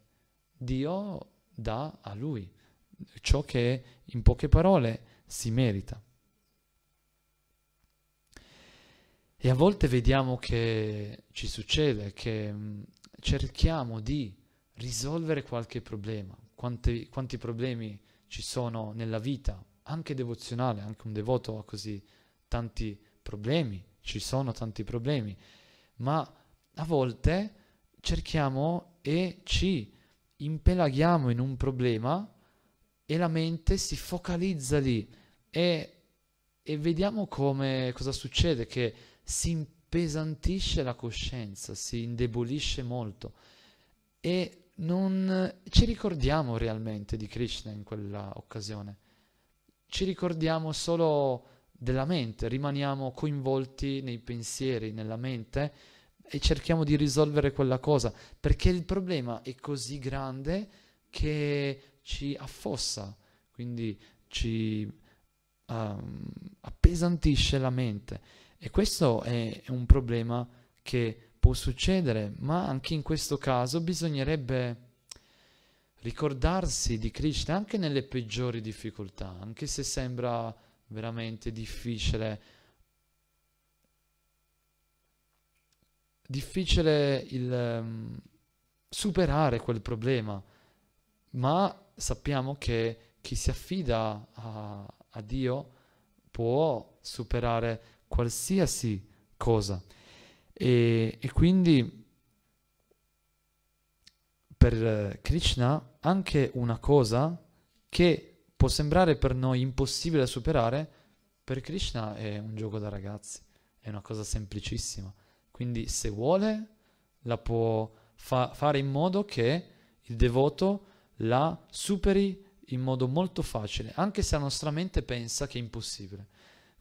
Dio dà a lui ciò che in poche parole si merita. E a volte vediamo che ci succede, che mm, cerchiamo di risolvere qualche problema, quanti, quanti problemi ci sono nella vita, anche devozionale, anche un devoto ha così tanti problemi, ci sono tanti problemi, ma a volte cerchiamo e ci impelaghiamo in un problema e la mente si focalizza lì e, e vediamo come, cosa succede, che si impesantisce la coscienza, si indebolisce molto e non ci ricordiamo realmente di Krishna in quella occasione, ci ricordiamo solo della mente, rimaniamo coinvolti nei pensieri, nella mente e cerchiamo di risolvere quella cosa, perché il problema è così grande che ci affossa, quindi ci um, appesantisce la mente. E questo è un problema che può succedere, ma anche in questo caso bisognerebbe ricordarsi di Krishna anche nelle peggiori difficoltà, anche se sembra veramente difficile. Difficile il, um, superare quel problema, ma sappiamo che chi si affida a, a Dio può superare qualsiasi cosa. E, e quindi per Krishna anche una cosa che può sembrare per noi impossibile da superare, per Krishna è un gioco da ragazzi, è una cosa semplicissima. Quindi se vuole la può fa- fare in modo che il devoto la superi in modo molto facile, anche se la nostra mente pensa che è impossibile.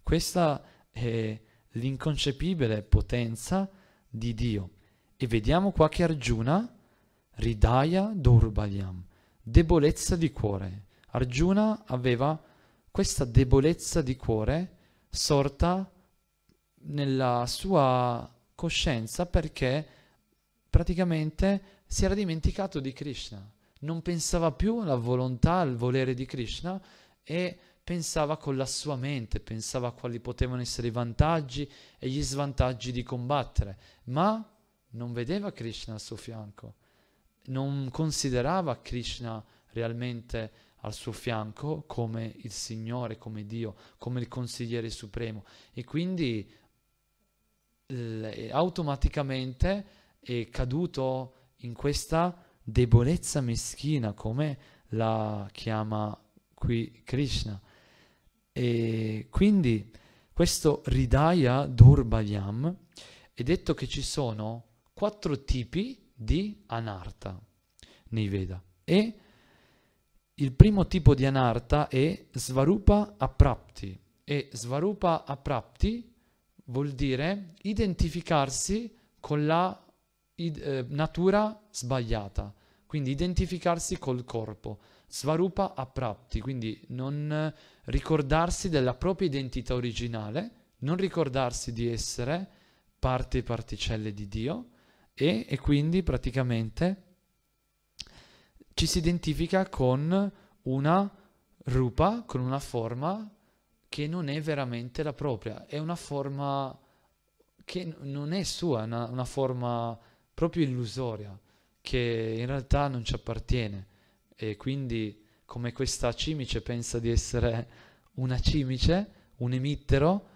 Questa è l'inconcepibile potenza di Dio. E vediamo qua che Arjuna, Ridaya Durbalyam, debolezza di cuore. Arjuna aveva questa debolezza di cuore sorta nella sua coscienza perché praticamente si era dimenticato di Krishna non pensava più alla volontà, al volere di Krishna e pensava con la sua mente, pensava a quali potevano essere i vantaggi e gli svantaggi di combattere, ma non vedeva Krishna al suo fianco, non considerava Krishna realmente al suo fianco come il Signore, come Dio, come il consigliere supremo e quindi eh, automaticamente è caduto in questa debolezza meschina, come la chiama qui Krishna. E quindi questo Ridaya Durbayam è detto che ci sono quattro tipi di anarta nei Veda e il primo tipo di anarta è Svarupa Aprapti e Svarupa Aprapti vuol dire identificarsi con la id- eh, natura sbagliata, quindi identificarsi col corpo, svarupa aprapti, quindi non ricordarsi della propria identità originale, non ricordarsi di essere parte e particelle di Dio e, e quindi praticamente ci si identifica con una rupa, con una forma che non è veramente la propria, è una forma che non è sua, una, una forma proprio illusoria, che in realtà non ci appartiene e quindi come questa cimice pensa di essere una cimice, un emittero,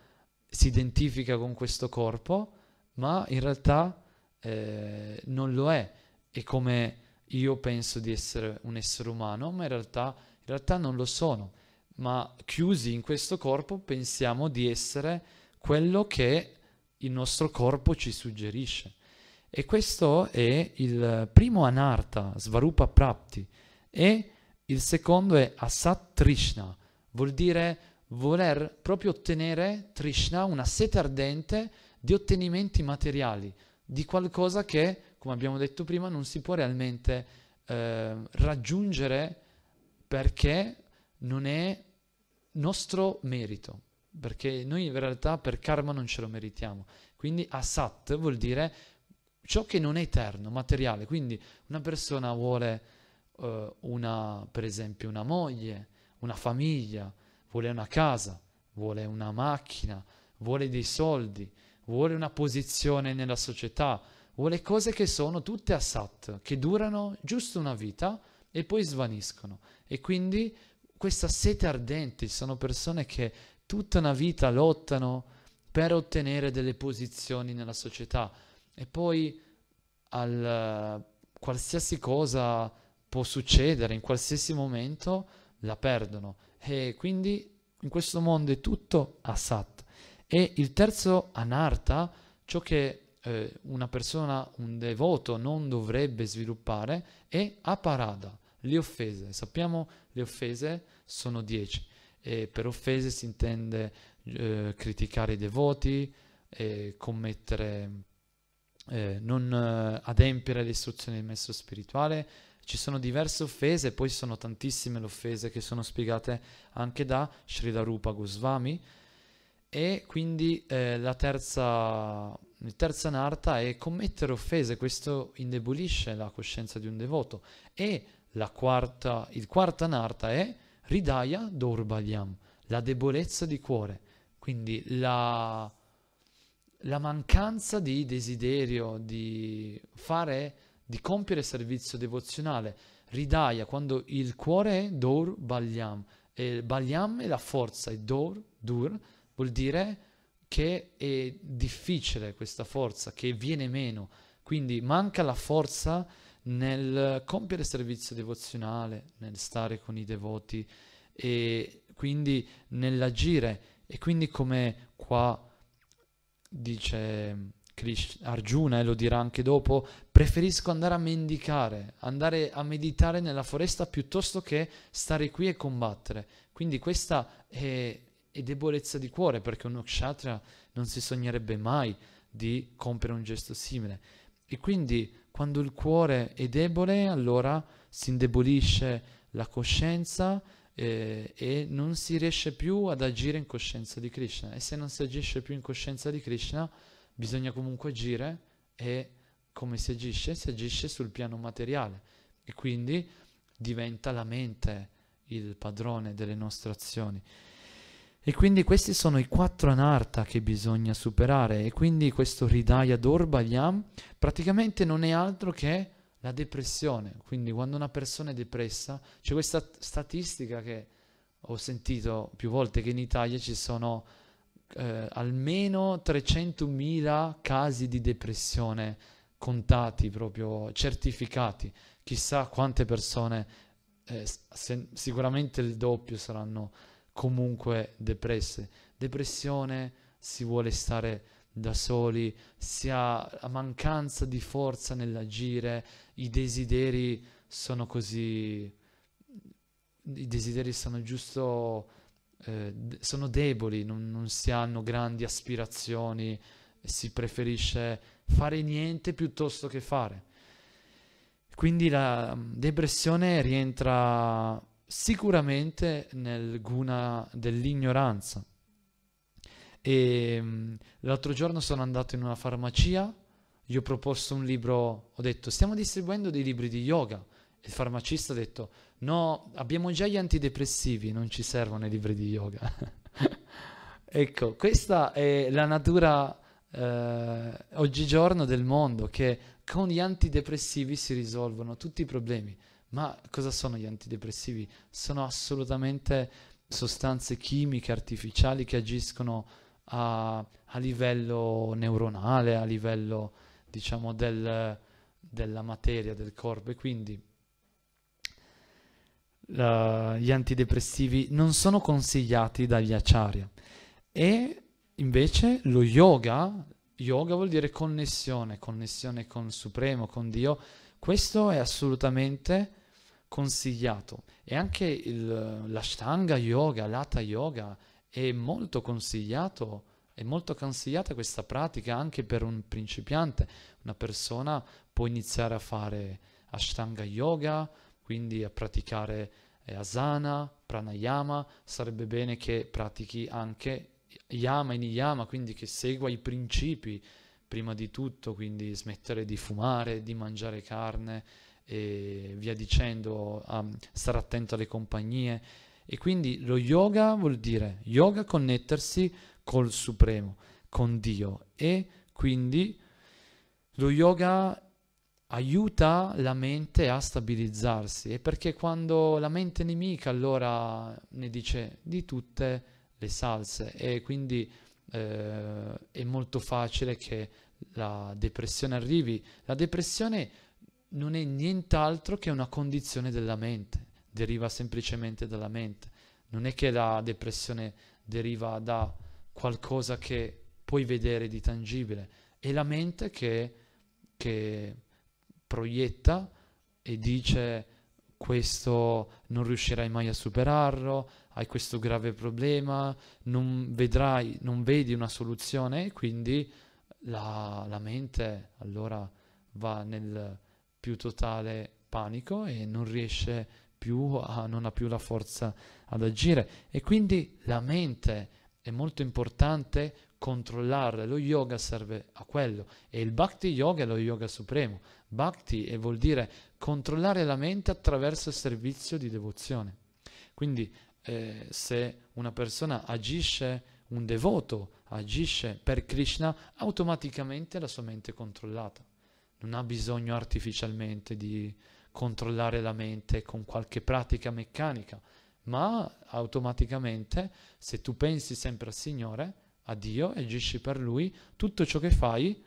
si identifica con questo corpo, ma in realtà eh, non lo è, è come io penso di essere un essere umano, ma in realtà, in realtà non lo sono, ma chiusi in questo corpo pensiamo di essere quello che il nostro corpo ci suggerisce. E questo è il primo anartha, svarupa prapti, e il secondo è asat trishna, vuol dire voler proprio ottenere trishna, una sete ardente di ottenimenti materiali, di qualcosa che, come abbiamo detto prima, non si può realmente eh, raggiungere perché non è nostro merito, perché noi in realtà per karma non ce lo meritiamo. Quindi asat vuol dire ciò che non è eterno, materiale. Quindi una persona vuole eh, una, per esempio una moglie, una famiglia, vuole una casa, vuole una macchina, vuole dei soldi, vuole una posizione nella società, vuole cose che sono tutte a che durano giusto una vita e poi svaniscono. E quindi questa sete ardente, sono persone che tutta una vita lottano per ottenere delle posizioni nella società, e poi al, qualsiasi cosa può succedere in qualsiasi momento, la perdono. E quindi in questo mondo è tutto asat. E il terzo anarta, ciò che eh, una persona, un devoto non dovrebbe sviluppare, è aparada, le offese. Sappiamo le offese sono dieci. E per offese si intende eh, criticare i devoti, eh, commettere eh, non eh, adempiere le istruzioni del maestro spirituale. Ci sono diverse offese, poi sono tantissime le offese che sono spiegate anche da Srila Rupa Goswami. E quindi eh, la terza, terza narta è commettere offese, questo indebolisce la coscienza di un devoto. E la quarta, il quarta narta è Ridaya Dorbalyam, la debolezza di cuore. Quindi la, la mancanza di desiderio di fare, di compiere servizio devozionale, ridaya quando il cuore è Dor Balyam. E Balyam è la forza e Dor, Dur, vuol dire che è difficile questa forza, che viene meno. Quindi manca la forza nel compiere servizio devozionale, nel stare con i devoti e quindi nell'agire. E quindi come qua dice Arjuna e lo dirà anche dopo, preferisco andare a mendicare, andare a meditare nella foresta piuttosto che stare qui e combattere. Quindi questa è, è debolezza di cuore perché uno kshatriya non si sognerebbe mai di compiere un gesto simile. E quindi quando il cuore è debole, allora si indebolisce la coscienza, eh, e non si riesce più ad agire in coscienza di Krishna e se non si agisce più in coscienza di Krishna bisogna comunque agire e come si agisce? Si agisce sul piano materiale e quindi diventa la mente il padrone delle nostre azioni. E quindi questi sono i quattro anarta che bisogna superare e quindi questo Ridaya Dorbayam praticamente non è altro che la depressione, quindi quando una persona è depressa, c'è questa statistica che ho sentito più volte che in Italia ci sono eh, almeno 300.000 casi di depressione contati, proprio certificati. Chissà quante persone, eh, se, sicuramente il doppio saranno comunque depresse. Depressione si vuole stare da soli, sia la mancanza di forza nell'agire, i desideri sono così, i desideri sono giusto, eh, sono deboli, non, non si hanno grandi aspirazioni, si preferisce fare niente piuttosto che fare. Quindi la mm, depressione rientra sicuramente nel guna dell'ignoranza. E mm, l'altro giorno sono andato in una farmacia, gli ho proposto un libro, ho detto stiamo distribuendo dei libri di yoga. Il farmacista ha detto no, abbiamo già gli antidepressivi, non ci servono i libri di yoga. ecco, questa è la natura eh, oggigiorno del mondo che con gli antidepressivi si risolvono tutti i problemi. Ma cosa sono gli antidepressivi? Sono assolutamente sostanze chimiche artificiali che agiscono a, a livello neuronale, a livello diciamo del, della materia, del corpo e quindi la, gli antidepressivi non sono consigliati dagli acharya e invece lo yoga, yoga vuol dire connessione, connessione con il Supremo, con Dio, questo è assolutamente consigliato e anche l'ashtanga yoga, l'ata yoga è molto consigliato, è molto consigliata questa pratica anche per un principiante. Una persona può iniziare a fare Ashtanga Yoga, quindi a praticare eh, asana, pranayama, sarebbe bene che pratichi anche yama e niyama, quindi che segua i principi prima di tutto, quindi smettere di fumare, di mangiare carne e via dicendo, um, stare attento alle compagnie e quindi lo yoga vuol dire yoga connettersi col Supremo, con Dio. E quindi lo yoga aiuta la mente a stabilizzarsi. E perché quando la mente è nemica allora ne dice di tutte le salse. E quindi eh, è molto facile che la depressione arrivi. La depressione non è nient'altro che una condizione della mente deriva semplicemente dalla mente. Non è che la depressione deriva da qualcosa che puoi vedere di tangibile, è la mente che, che proietta e dice questo non riuscirai mai a superarlo, hai questo grave problema, non vedrai, non vedi una soluzione e quindi la, la mente allora va nel più totale panico e non riesce a più, a, non ha più la forza ad agire. E quindi la mente è molto importante controllarla, lo yoga serve a quello e il bhakti yoga è lo yoga supremo. Bhakti vuol dire controllare la mente attraverso il servizio di devozione. Quindi eh, se una persona agisce, un devoto agisce per Krishna, automaticamente la sua mente è controllata. Non ha bisogno artificialmente di, controllare la mente con qualche pratica meccanica, ma automaticamente se tu pensi sempre al Signore, a Dio agisci per Lui, tutto ciò che fai,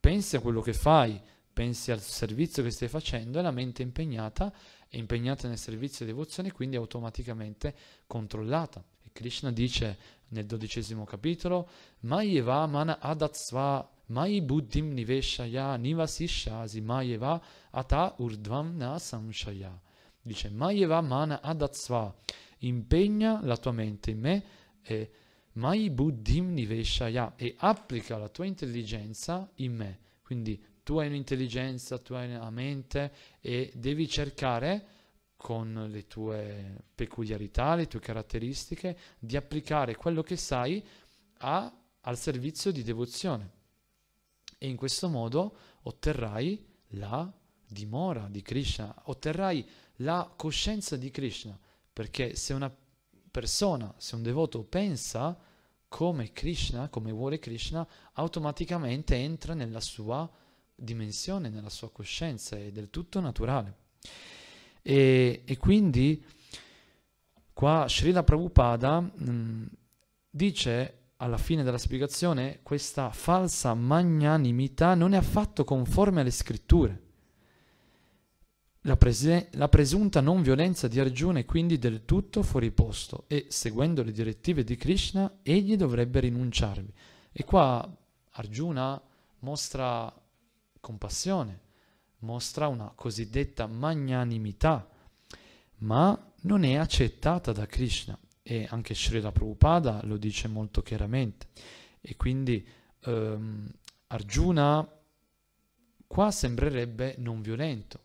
pensi a quello che fai, pensi al servizio che stai facendo e la mente è impegnata, è impegnata nel servizio di devozione, quindi automaticamente controllata. E Krishna dice nel dodicesimo capitolo, Mayeva mana adatsva Mai buddhim niveshaya nivasishasi mayeva ata urdvam nasamshaya. Dice maieva mana adatsva. Impegna la tua mente in me e mai buddhim niveshaya e applica la tua intelligenza in me. Quindi tu hai un'intelligenza, tu hai una mente e devi cercare con le tue peculiarità, le tue caratteristiche, di applicare quello che sai a, al servizio di devozione e in questo modo otterrai la dimora di Krishna, otterrai la coscienza di Krishna, perché se una persona, se un devoto pensa come Krishna, come vuole Krishna, automaticamente entra nella sua dimensione, nella sua coscienza, è del tutto naturale. E, e quindi qua Srila Prabhupada mh, mm, dice alla fine della spiegazione, questa falsa magnanimità non è affatto conforme alle scritture. La, prese- la, presunta non violenza di Arjuna è quindi del tutto fuori posto e, seguendo le direttive di Krishna, egli dovrebbe rinunciarvi. E qua Arjuna mostra compassione, mostra una cosiddetta magnanimità, ma non è accettata da Krishna e anche Srila Prabhupada lo dice molto chiaramente. E quindi ehm, Arjuna qua sembrerebbe non violento,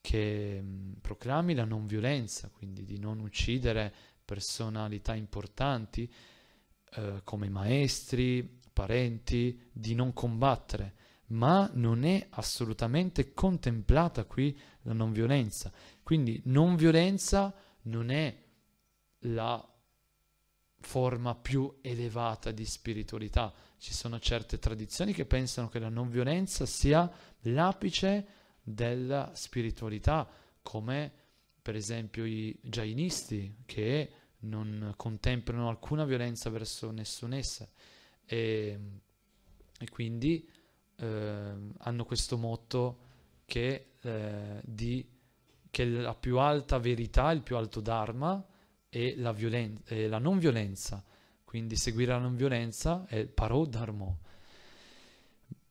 che mh, mm, proclami la non violenza, quindi di non uccidere personalità importanti eh, come maestri, parenti, di non combattere, ma non è assolutamente contemplata qui la non violenza. Quindi non violenza non è la forma più elevata di spiritualità. Ci sono certe tradizioni che pensano che la non violenza sia l'apice della spiritualità, come per esempio i jainisti che non contemplano alcuna violenza verso nessun essere e, e quindi eh, hanno questo motto che, eh, di, che la più alta verità, il più alto Dharma, e la, violen- e la non violenza. Quindi seguire la non violenza è paro dharma.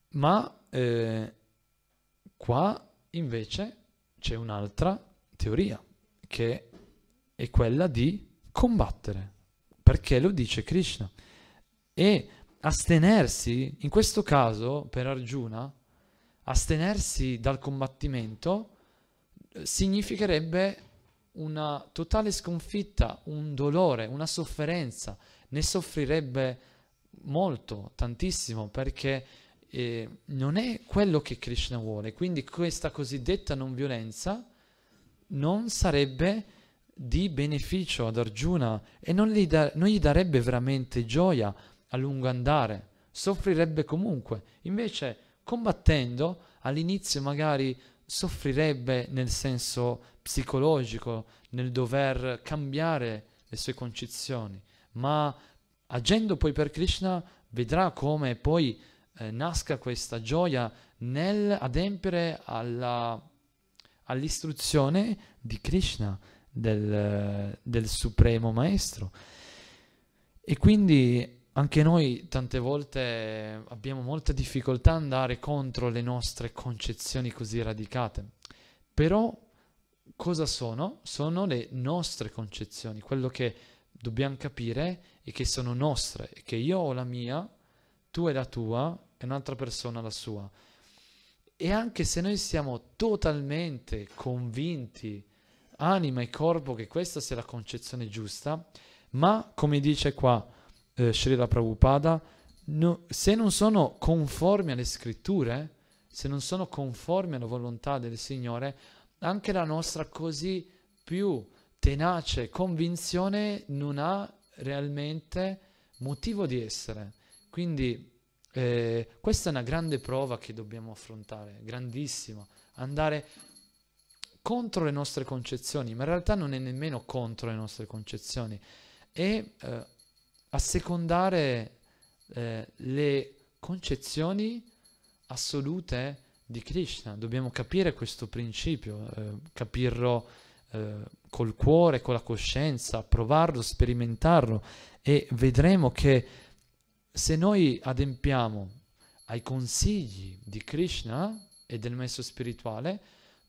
Ma eh, qua invece c'è un'altra teoria che è quella di combattere, perché lo dice Krishna. E astenersi, in questo caso per Arjuna, astenersi dal combattimento eh, significherebbe una totale sconfitta, un dolore, una sofferenza, ne soffrirebbe molto, tantissimo, perché eh, non è quello che Krishna vuole, quindi questa cosiddetta non violenza non sarebbe di beneficio ad Arjuna e non gli, da- non gli darebbe veramente gioia a lungo andare, soffrirebbe comunque. Invece, combattendo, all'inizio magari soffrirebbe nel senso psicologico, nel dover cambiare le sue concezioni, ma agendo poi per Krishna vedrà come poi eh, nasca questa gioia nel adempiere alla, all'istruzione di Krishna, del, del Supremo Maestro. E quindi anche noi tante volte abbiamo molta difficoltà ad andare contro le nostre concezioni così radicate, però cosa sono? Sono le nostre concezioni, quello che dobbiamo capire è che sono nostre, che io ho la mia, tu hai la tua e un'altra persona la sua. E anche se noi siamo totalmente convinti, anima e corpo, che questa sia la concezione giusta, ma come dice qua, eh, Srila Prabhupada, no, se non sono conformi alle scritture, se non sono conformi alla volontà del Signore, anche la nostra così più tenace convinzione non ha realmente motivo di essere. Quindi eh, questa è una grande prova che dobbiamo affrontare, grandissima, andare contro le nostre concezioni, ma in realtà non è nemmeno contro le nostre concezioni, è eh, assecondare eh, le concezioni assolute di Krishna. Dobbiamo capire questo principio, eh, capirlo eh, col cuore, con la coscienza, provarlo, sperimentarlo e vedremo che se noi adempiamo ai consigli di Krishna e del maestro spirituale,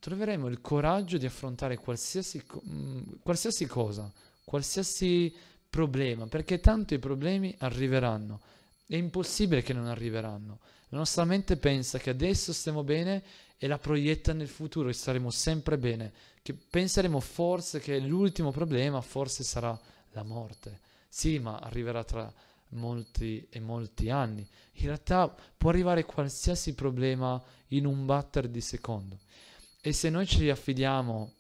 troveremo il coraggio di affrontare qualsiasi, mm, qualsiasi cosa, qualsiasi problema, perché tanto i problemi arriveranno. È impossibile che non arriveranno. La nostra mente pensa che adesso stiamo bene e la proietta nel futuro, e staremo sempre bene, che penseremo forse che l'ultimo problema forse sarà la morte. Sì, ma arriverà tra molti e molti anni. In realtà può arrivare qualsiasi problema in un batter di secondo. E se noi ci affidiamo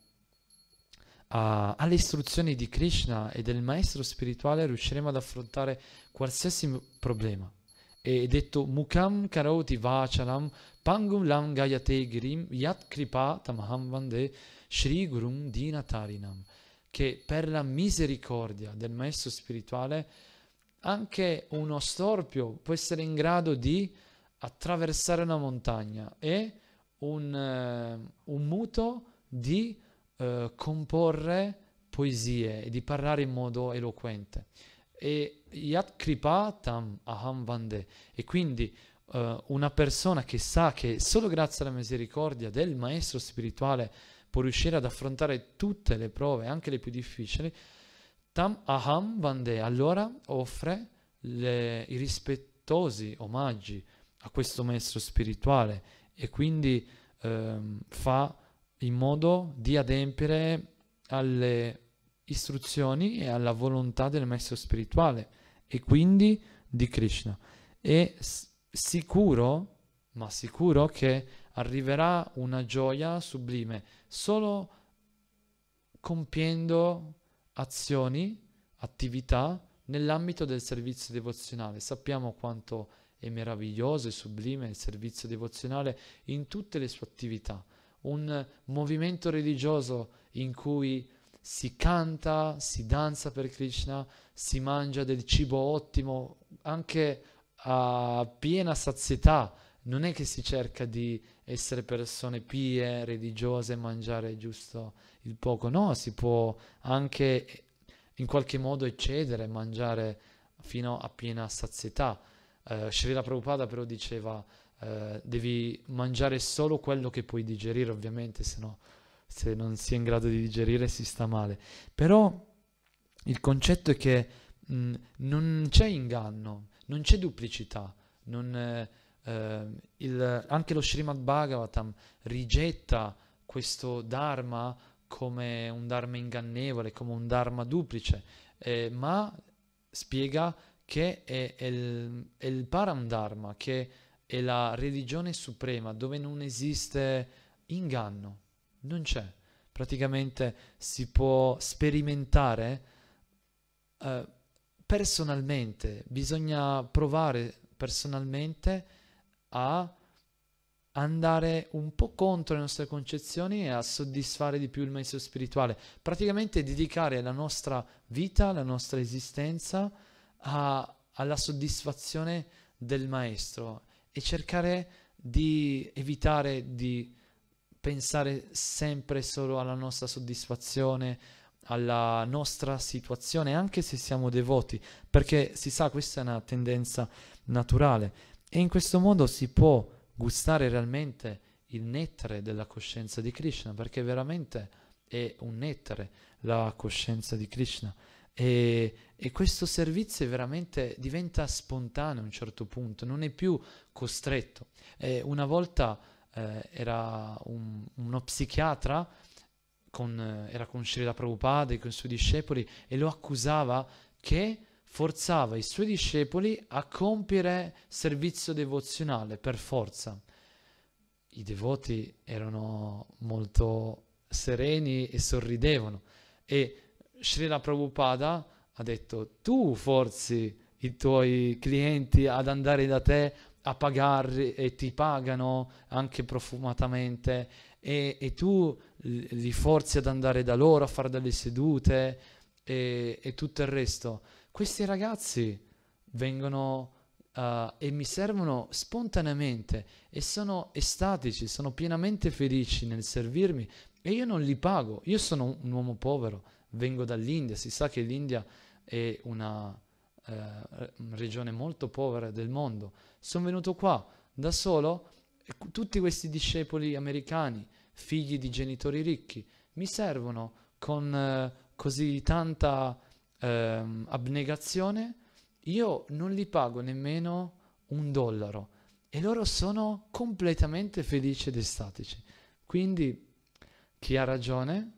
a, alle istruzioni di Krishna e del maestro spirituale riusciremo ad affrontare qualsiasi problema. E detto Mukam Karoti Vacharam Pangum Lam Gayate Girim Yat Kripa Tamaham Vande Shri Gurum Dinatarinam che per la misericordia del maestro spirituale anche uno storpio può essere in grado di attraversare una montagna e un, uh, un muto di eh, comporre poesie e di parlare in modo eloquente. E Yat Kripa Aham Vande. E quindi eh, una persona che sa che solo grazie alla misericordia del maestro spirituale può riuscire ad affrontare tutte le prove, anche le più difficili, Tam Aham Vande allora offre le, i rispettosi omaggi a questo maestro spirituale e quindi ehm, fa in modo di adempiere alle istruzioni e alla volontà del maestro spirituale e quindi di Krishna. E sicuro, ma sicuro che arriverà una gioia sublime solo compiendo azioni, attività nell'ambito del servizio devozionale. Sappiamo quanto è meraviglioso e sublime il servizio devozionale in tutte le sue attività un movimento religioso in cui si canta, si danza per Krishna, si mangia del cibo ottimo, anche a piena sazietà. Non è che si cerca di essere persone pie, religiose, mangiare giusto il poco, no, si può anche in qualche modo eccedere, mangiare fino a piena sazietà. Eh, Srila Prabhupada però diceva eh, devi mangiare solo quello che puoi digerire, ovviamente, se no se non si è in grado di digerire si sta male. Però il concetto è che mh, mm, non c'è inganno, non c'è duplicità, non, eh, eh, il, anche lo Srimad Bhagavatam rigetta questo Dharma come un Dharma ingannevole, come un Dharma duplice, eh, ma spiega che è, è il, è il Param Dharma, che è la religione suprema dove non esiste inganno, non c'è. Praticamente si può sperimentare eh, personalmente, bisogna provare personalmente a andare un po' contro le nostre concezioni e a soddisfare di più il maestro spirituale. Praticamente dedicare la nostra vita, la nostra esistenza a, alla soddisfazione del maestro e cercare di evitare di pensare sempre solo alla nostra soddisfazione, alla nostra situazione, anche se siamo devoti, perché si sa questa è una tendenza naturale e in questo modo si può gustare realmente il nettare della coscienza di Krishna, perché veramente è un nettare la coscienza di Krishna. E, e, questo servizio veramente diventa spontaneo a un certo punto, non è più costretto. E una volta eh, era un, uno psichiatra, con, era con Srila Prabhupada e con i suoi discepoli, e lo accusava che forzava i suoi discepoli a compiere servizio devozionale per forza. I devoti erano molto sereni e sorridevano e Srila Prabhupada ha detto tu forzi i tuoi clienti ad andare da te a pagarli e ti pagano anche profumatamente e, e tu li forzi ad andare da loro a fare delle sedute e, e tutto il resto. Questi ragazzi vengono uh, e mi servono spontaneamente e sono estatici, sono pienamente felici nel servirmi e io non li pago, io sono un uomo povero vengo dall'India, si sa che l'India è una eh, regione molto povera del mondo, sono venuto qua da solo, e tutti questi discepoli americani, figli di genitori ricchi, mi servono con eh, così tanta eh, abnegazione, io non li pago nemmeno un dollaro e loro sono completamente felici ed estatici. Quindi chi ha ragione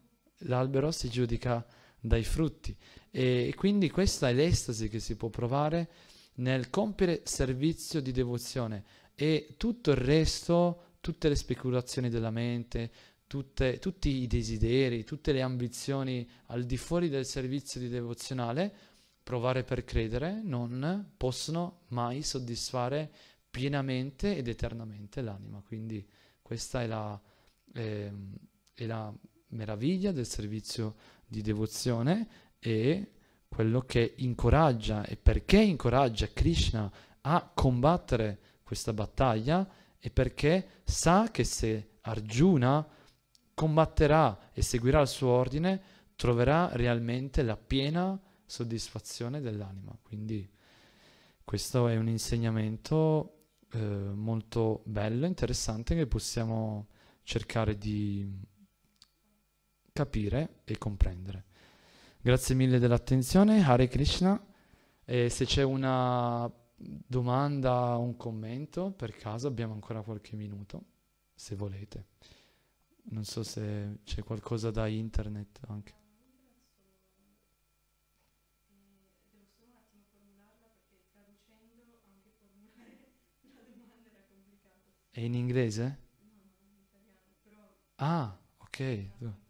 l'albero si giudica dai frutti e quindi questa è l'estasi che si può provare nel compiere servizio di devozione e tutto il resto, tutte le speculazioni della mente, tutte, tutti i desideri, tutte le ambizioni al di fuori del servizio di devozionale, provare per credere, non possono mai soddisfare pienamente ed eternamente l'anima. Quindi questa è la, eh, è la meraviglia del servizio di devozione e quello che incoraggia e perché incoraggia Krishna a combattere questa battaglia è perché sa che se Arjuna combatterà e seguirà il suo ordine troverà realmente la piena soddisfazione dell'anima. Quindi questo è un insegnamento eh, molto bello, interessante che possiamo cercare di capire e comprendere. Grazie mille dell'attenzione, Hare Krishna. E se c'è una domanda, o un commento, per caso abbiamo ancora qualche minuto, se volete. Non so se c'è qualcosa da internet anche. È in inglese? No, in italiano, però... Ah, ok. Ah,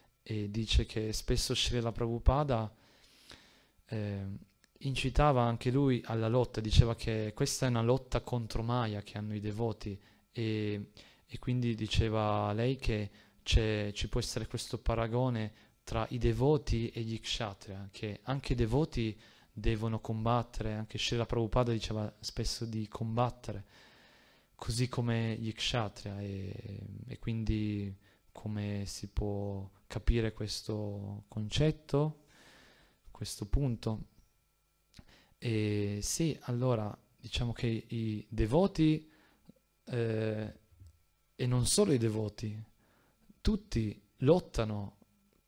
e dice che spesso Srila Prabhupada eh, incitava anche lui alla lotta, diceva che questa è una lotta contro Maya che hanno i devoti e, e quindi diceva lei che ci può essere questo paragone tra i devoti e gli kshatriya, che anche i devoti devono combattere, anche Srila Prabhupada diceva spesso di combattere, così come gli kshatriya e, e quindi come si può capire questo concetto, questo punto? E sì, allora diciamo che i devoti, eh, e non solo i devoti, tutti lottano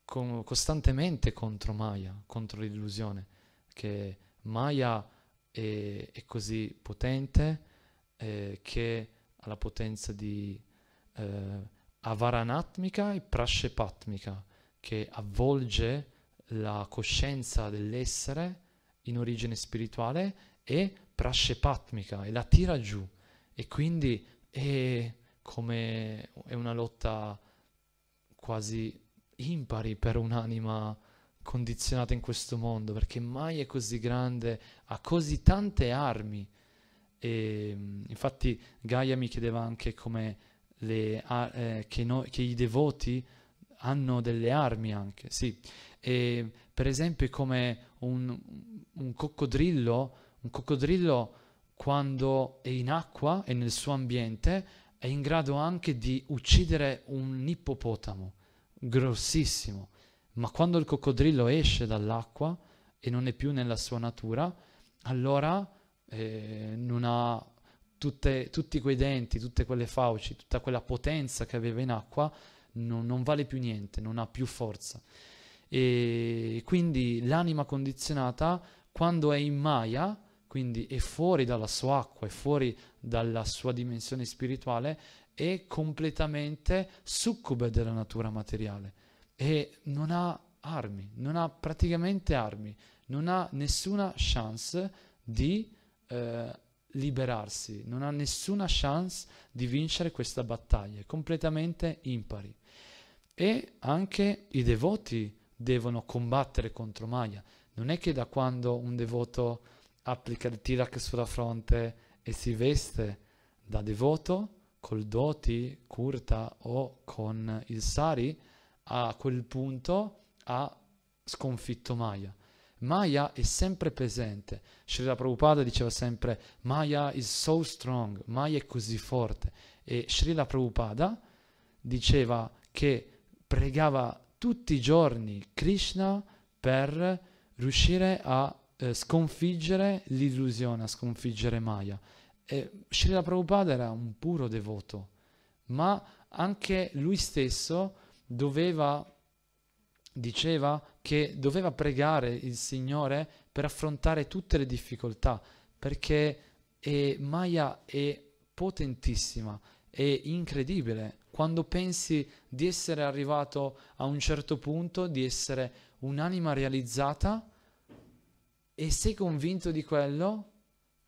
con, costantemente contro Maya, contro l'illusione, che Maya è, è così potente eh, che ha la potenza di... Eh, avaranatmica e prascepatmica, che avvolge la coscienza dell'essere in origine spirituale e prascepatmica e la tira giù. E quindi è come è una lotta quasi impari per un'anima condizionata in questo mondo, perché mai è così grande, ha così tante armi. E, infatti Gaia mi chiedeva anche come le, eh, che, no, che, i devoti hanno delle armi anche, sì. E per esempio come un, un coccodrillo, un coccodrillo quando è in acqua e nel suo ambiente è in grado anche di uccidere un ippopotamo grossissimo, ma quando il coccodrillo esce dall'acqua e non è più nella sua natura, allora eh, non ha tutte, tutti quei denti, tutte quelle fauci, tutta quella potenza che aveva in acqua non, non vale più niente, non ha più forza. E quindi l'anima condizionata, quando è in Maya, quindi è fuori dalla sua acqua, è fuori dalla sua dimensione spirituale, è completamente succube della natura materiale e non ha armi, non ha praticamente armi, non ha nessuna chance di eh, liberarsi, non ha nessuna chance di vincere questa battaglia, è completamente impari. E anche i devoti devono combattere contro Maya. Non è che da quando un devoto applica il tirak sulla fronte e si veste da devoto, col doti, curta o con il sari, a quel punto ha sconfitto Maya. Maya è sempre presente. Srila Prabhupada diceva sempre Maya is so strong, Maya è così forte. E Srila Prabhupada diceva che pregava tutti i giorni Krishna per riuscire a eh, sconfiggere l'illusione, a sconfiggere Maya. E Srila Prabhupada era un puro devoto, ma anche lui stesso doveva diceva che doveva pregare il Signore per affrontare tutte le difficoltà, perché è, Maya è potentissima, è incredibile. Quando pensi di essere arrivato a un certo punto, di essere un'anima realizzata e sei convinto di quello,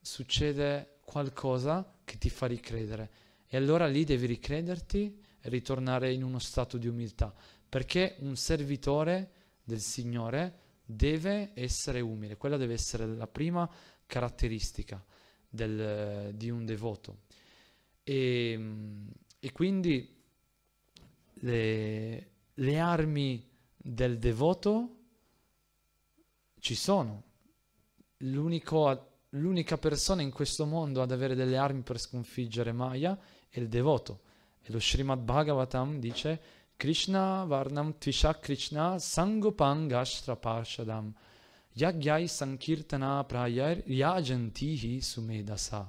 succede qualcosa che ti fa ricredere. E allora lì devi ricrederti e ritornare in uno stato di umiltà perché un servitore del Signore deve essere umile, quella deve essere la prima caratteristica del, di un devoto. E, e quindi le, le armi del devoto ci sono. L'unico, l'unica persona in questo mondo ad avere delle armi per sconfiggere Maya è il devoto. E lo Srimad Bhagavatam dice Krishna Varnam Tvisha Krishna Sangopan Yagyai Sankirtana Prayar Yajantihi Sumedasa.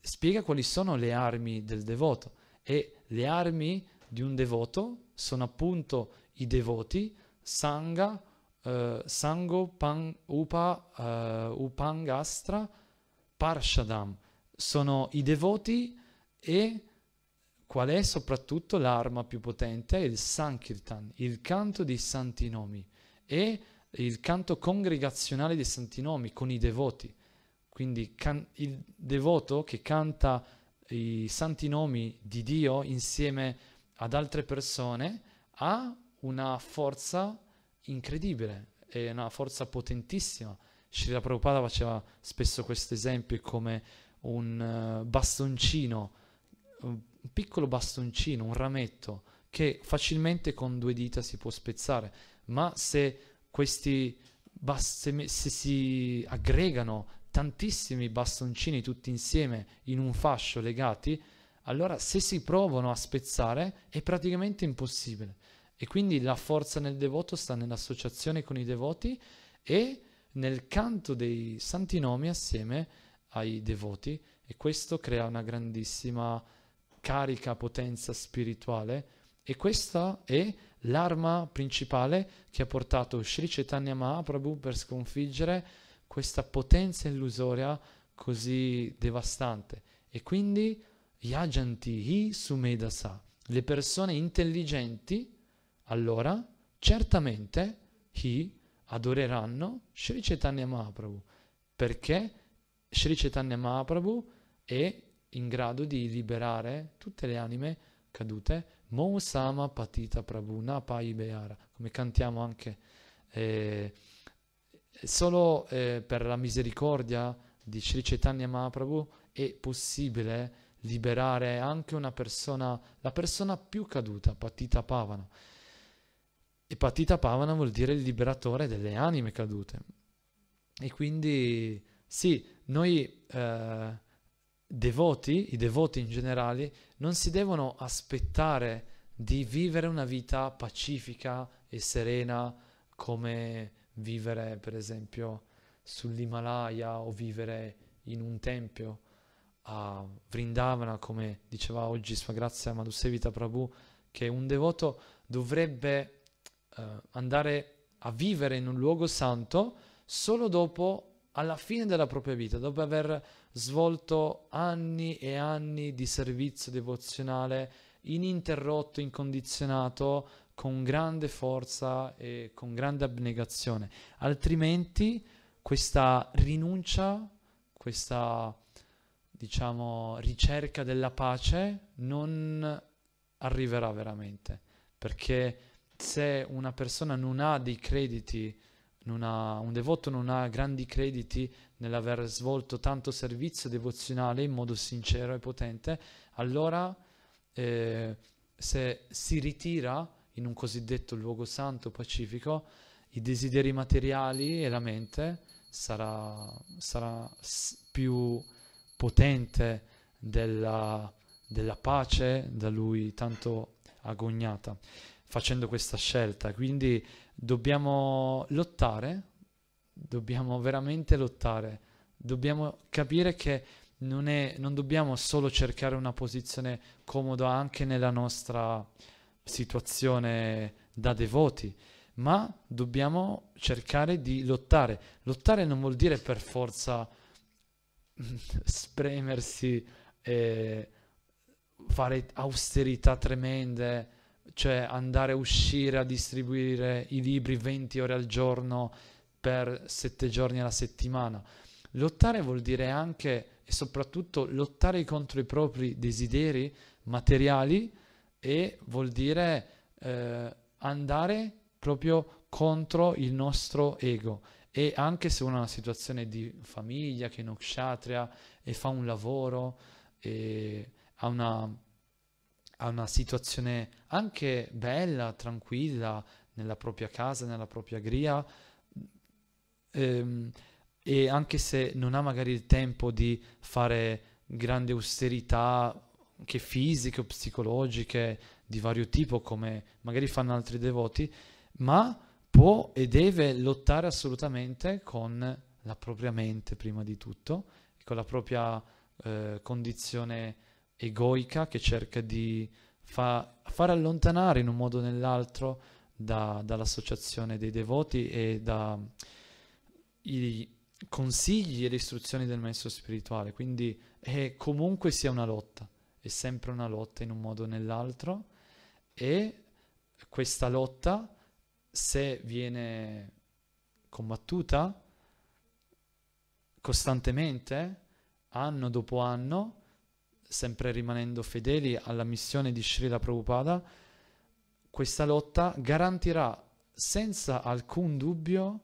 Spiega quali sono le armi del devoto e le armi di un devoto sono appunto i devoti Sangha, eh, Sangopan Upa, eh, Upangastra Parshadam. Sono i devoti e Qual è soprattutto l'arma più potente? Il Sankirtan, il canto dei santi nomi e il canto congregazionale dei santi nomi con i devoti. Quindi can- il devoto che canta i santi nomi di Dio insieme ad altre persone ha una forza incredibile, è una forza potentissima. Srila Prabhupada faceva spesso questo esempio come un eh, bastoncino un piccolo bastoncino, un rametto che facilmente con due dita si può spezzare, ma se questi se, se si aggregano tantissimi bastoncini tutti insieme in un fascio legati, allora se si provano a spezzare è praticamente impossibile. E quindi la forza nel devoto sta nell'associazione con i devoti e nel canto dei santi nomi assieme ai devoti e questo crea una grandissima carica potenza spirituale e questa è l'arma principale che ha portato Sri Chaitanya Mahaprabhu per sconfiggere questa potenza illusoria così devastante. E quindi Yajantihi Sumedasa, le persone intelligenti, allora certamente hi adoreranno Sri Chaitanya Mahaprabhu, perché Sri Chaitanya Mahaprabhu è in grado di liberare tutte le anime cadute, Mou Sama Patita Prabhu Napai Beara, come cantiamo anche, eh, solo eh, per la misericordia di Sri Chaitanya Mahaprabhu è possibile liberare anche una persona, la persona più caduta, Patita Pavana. E Patita Pavana vuol dire il liberatore delle anime cadute. E quindi sì, noi eh, devoti, i devoti in generale, non si devono aspettare di vivere una vita pacifica e serena come vivere per esempio sull'Himalaya o vivere in un tempio a Vrindavana, come diceva oggi sua grazia Madhusevita Prabhu, che un devoto dovrebbe eh, andare a vivere in un luogo santo solo dopo, alla fine della propria vita, dopo aver svolto anni e anni di servizio devozionale ininterrotto, incondizionato, con grande forza e con grande abnegazione. Altrimenti questa rinuncia, questa diciamo ricerca della pace non arriverà veramente, perché se una persona non ha dei crediti, ha, un devoto non ha grandi crediti nell'aver svolto tanto servizio devozionale in modo sincero e potente, allora eh, se si ritira in un cosiddetto luogo santo pacifico, i desideri materiali e la mente sarà, sarà più potente della, della pace da lui tanto agognata facendo questa scelta. Quindi dobbiamo lottare dobbiamo veramente lottare, dobbiamo capire che non, è, non dobbiamo solo cercare una posizione comoda anche nella nostra situazione da devoti, ma dobbiamo cercare di lottare. Lottare non vuol dire per forza spremersi e fare austerità tremende, cioè andare a uscire a distribuire i libri 20 ore al giorno per sette giorni alla settimana. Lottare vuol dire anche e soprattutto lottare contro i propri desideri materiali e vuol dire eh, andare proprio contro il nostro ego e anche se uno ha una situazione di famiglia che è nokshatria e fa un lavoro e ha una, ha una situazione anche bella, tranquilla nella propria casa, nella propria gria, ehm, e anche se non ha magari il tempo di fare grandi austerità, anche fisiche o psicologiche di vario tipo, come magari fanno altri devoti, ma può e deve lottare assolutamente con la propria mente prima di tutto, con la propria eh, condizione egoica che cerca di fa, far allontanare in un modo o nell'altro da, dall'associazione dei devoti e da, i consigli e le istruzioni del maestro spirituale, quindi è comunque sia una lotta, è sempre una lotta in un modo o nell'altro e questa lotta se viene combattuta costantemente, anno dopo anno, sempre rimanendo fedeli alla missione di Srila Prabhupada, questa lotta garantirà senza alcun dubbio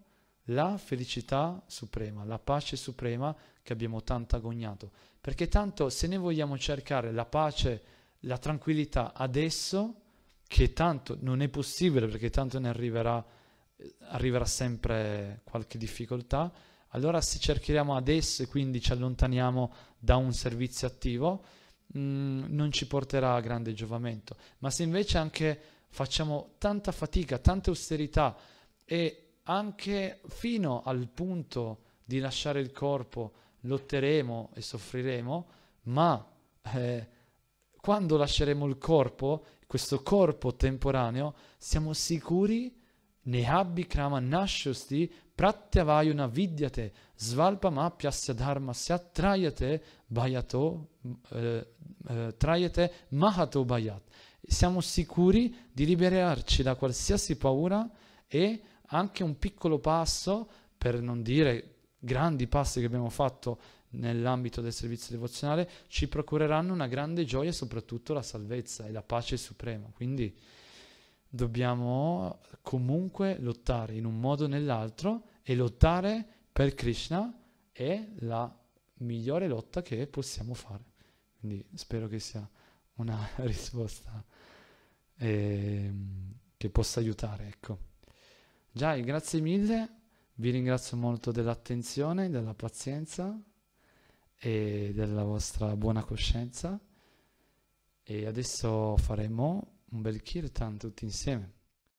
la felicità suprema, la pace suprema che abbiamo tanto agognato. Perché tanto se noi vogliamo cercare la pace, la tranquillità adesso, che tanto non è possibile perché tanto ne arriverà, arriverà sempre qualche difficoltà, allora se cerchiamo adesso e quindi ci allontaniamo da un servizio attivo, mh, mm, non ci porterà a grande giovamento. Ma se invece anche facciamo tanta fatica, tanta austerità e anche fino al punto di lasciare il corpo lotteremo e soffriremo, ma eh, quando lasceremo il corpo, questo corpo temporaneo, siamo sicuri ne abbi krama nascosti pratyavayuna vidyate svalpama piasya dharmasya trayate bayato eh, eh, trayate mahato bayat. Siamo sicuri di liberarci da qualsiasi paura e anche un piccolo passo, per non dire grandi passi che abbiamo fatto nell'ambito del servizio devozionale, ci procureranno una grande gioia e soprattutto la salvezza e la pace suprema. Quindi dobbiamo comunque lottare in un modo o nell'altro e lottare per Krishna è la migliore lotta che possiamo fare. Quindi spero che sia una risposta eh, che possa aiutare, ecco. Giai, grazie mille, vi ringrazio molto dell'attenzione, della pazienza e della vostra buona coscienza e adesso faremo un bel kirtan tutti insieme.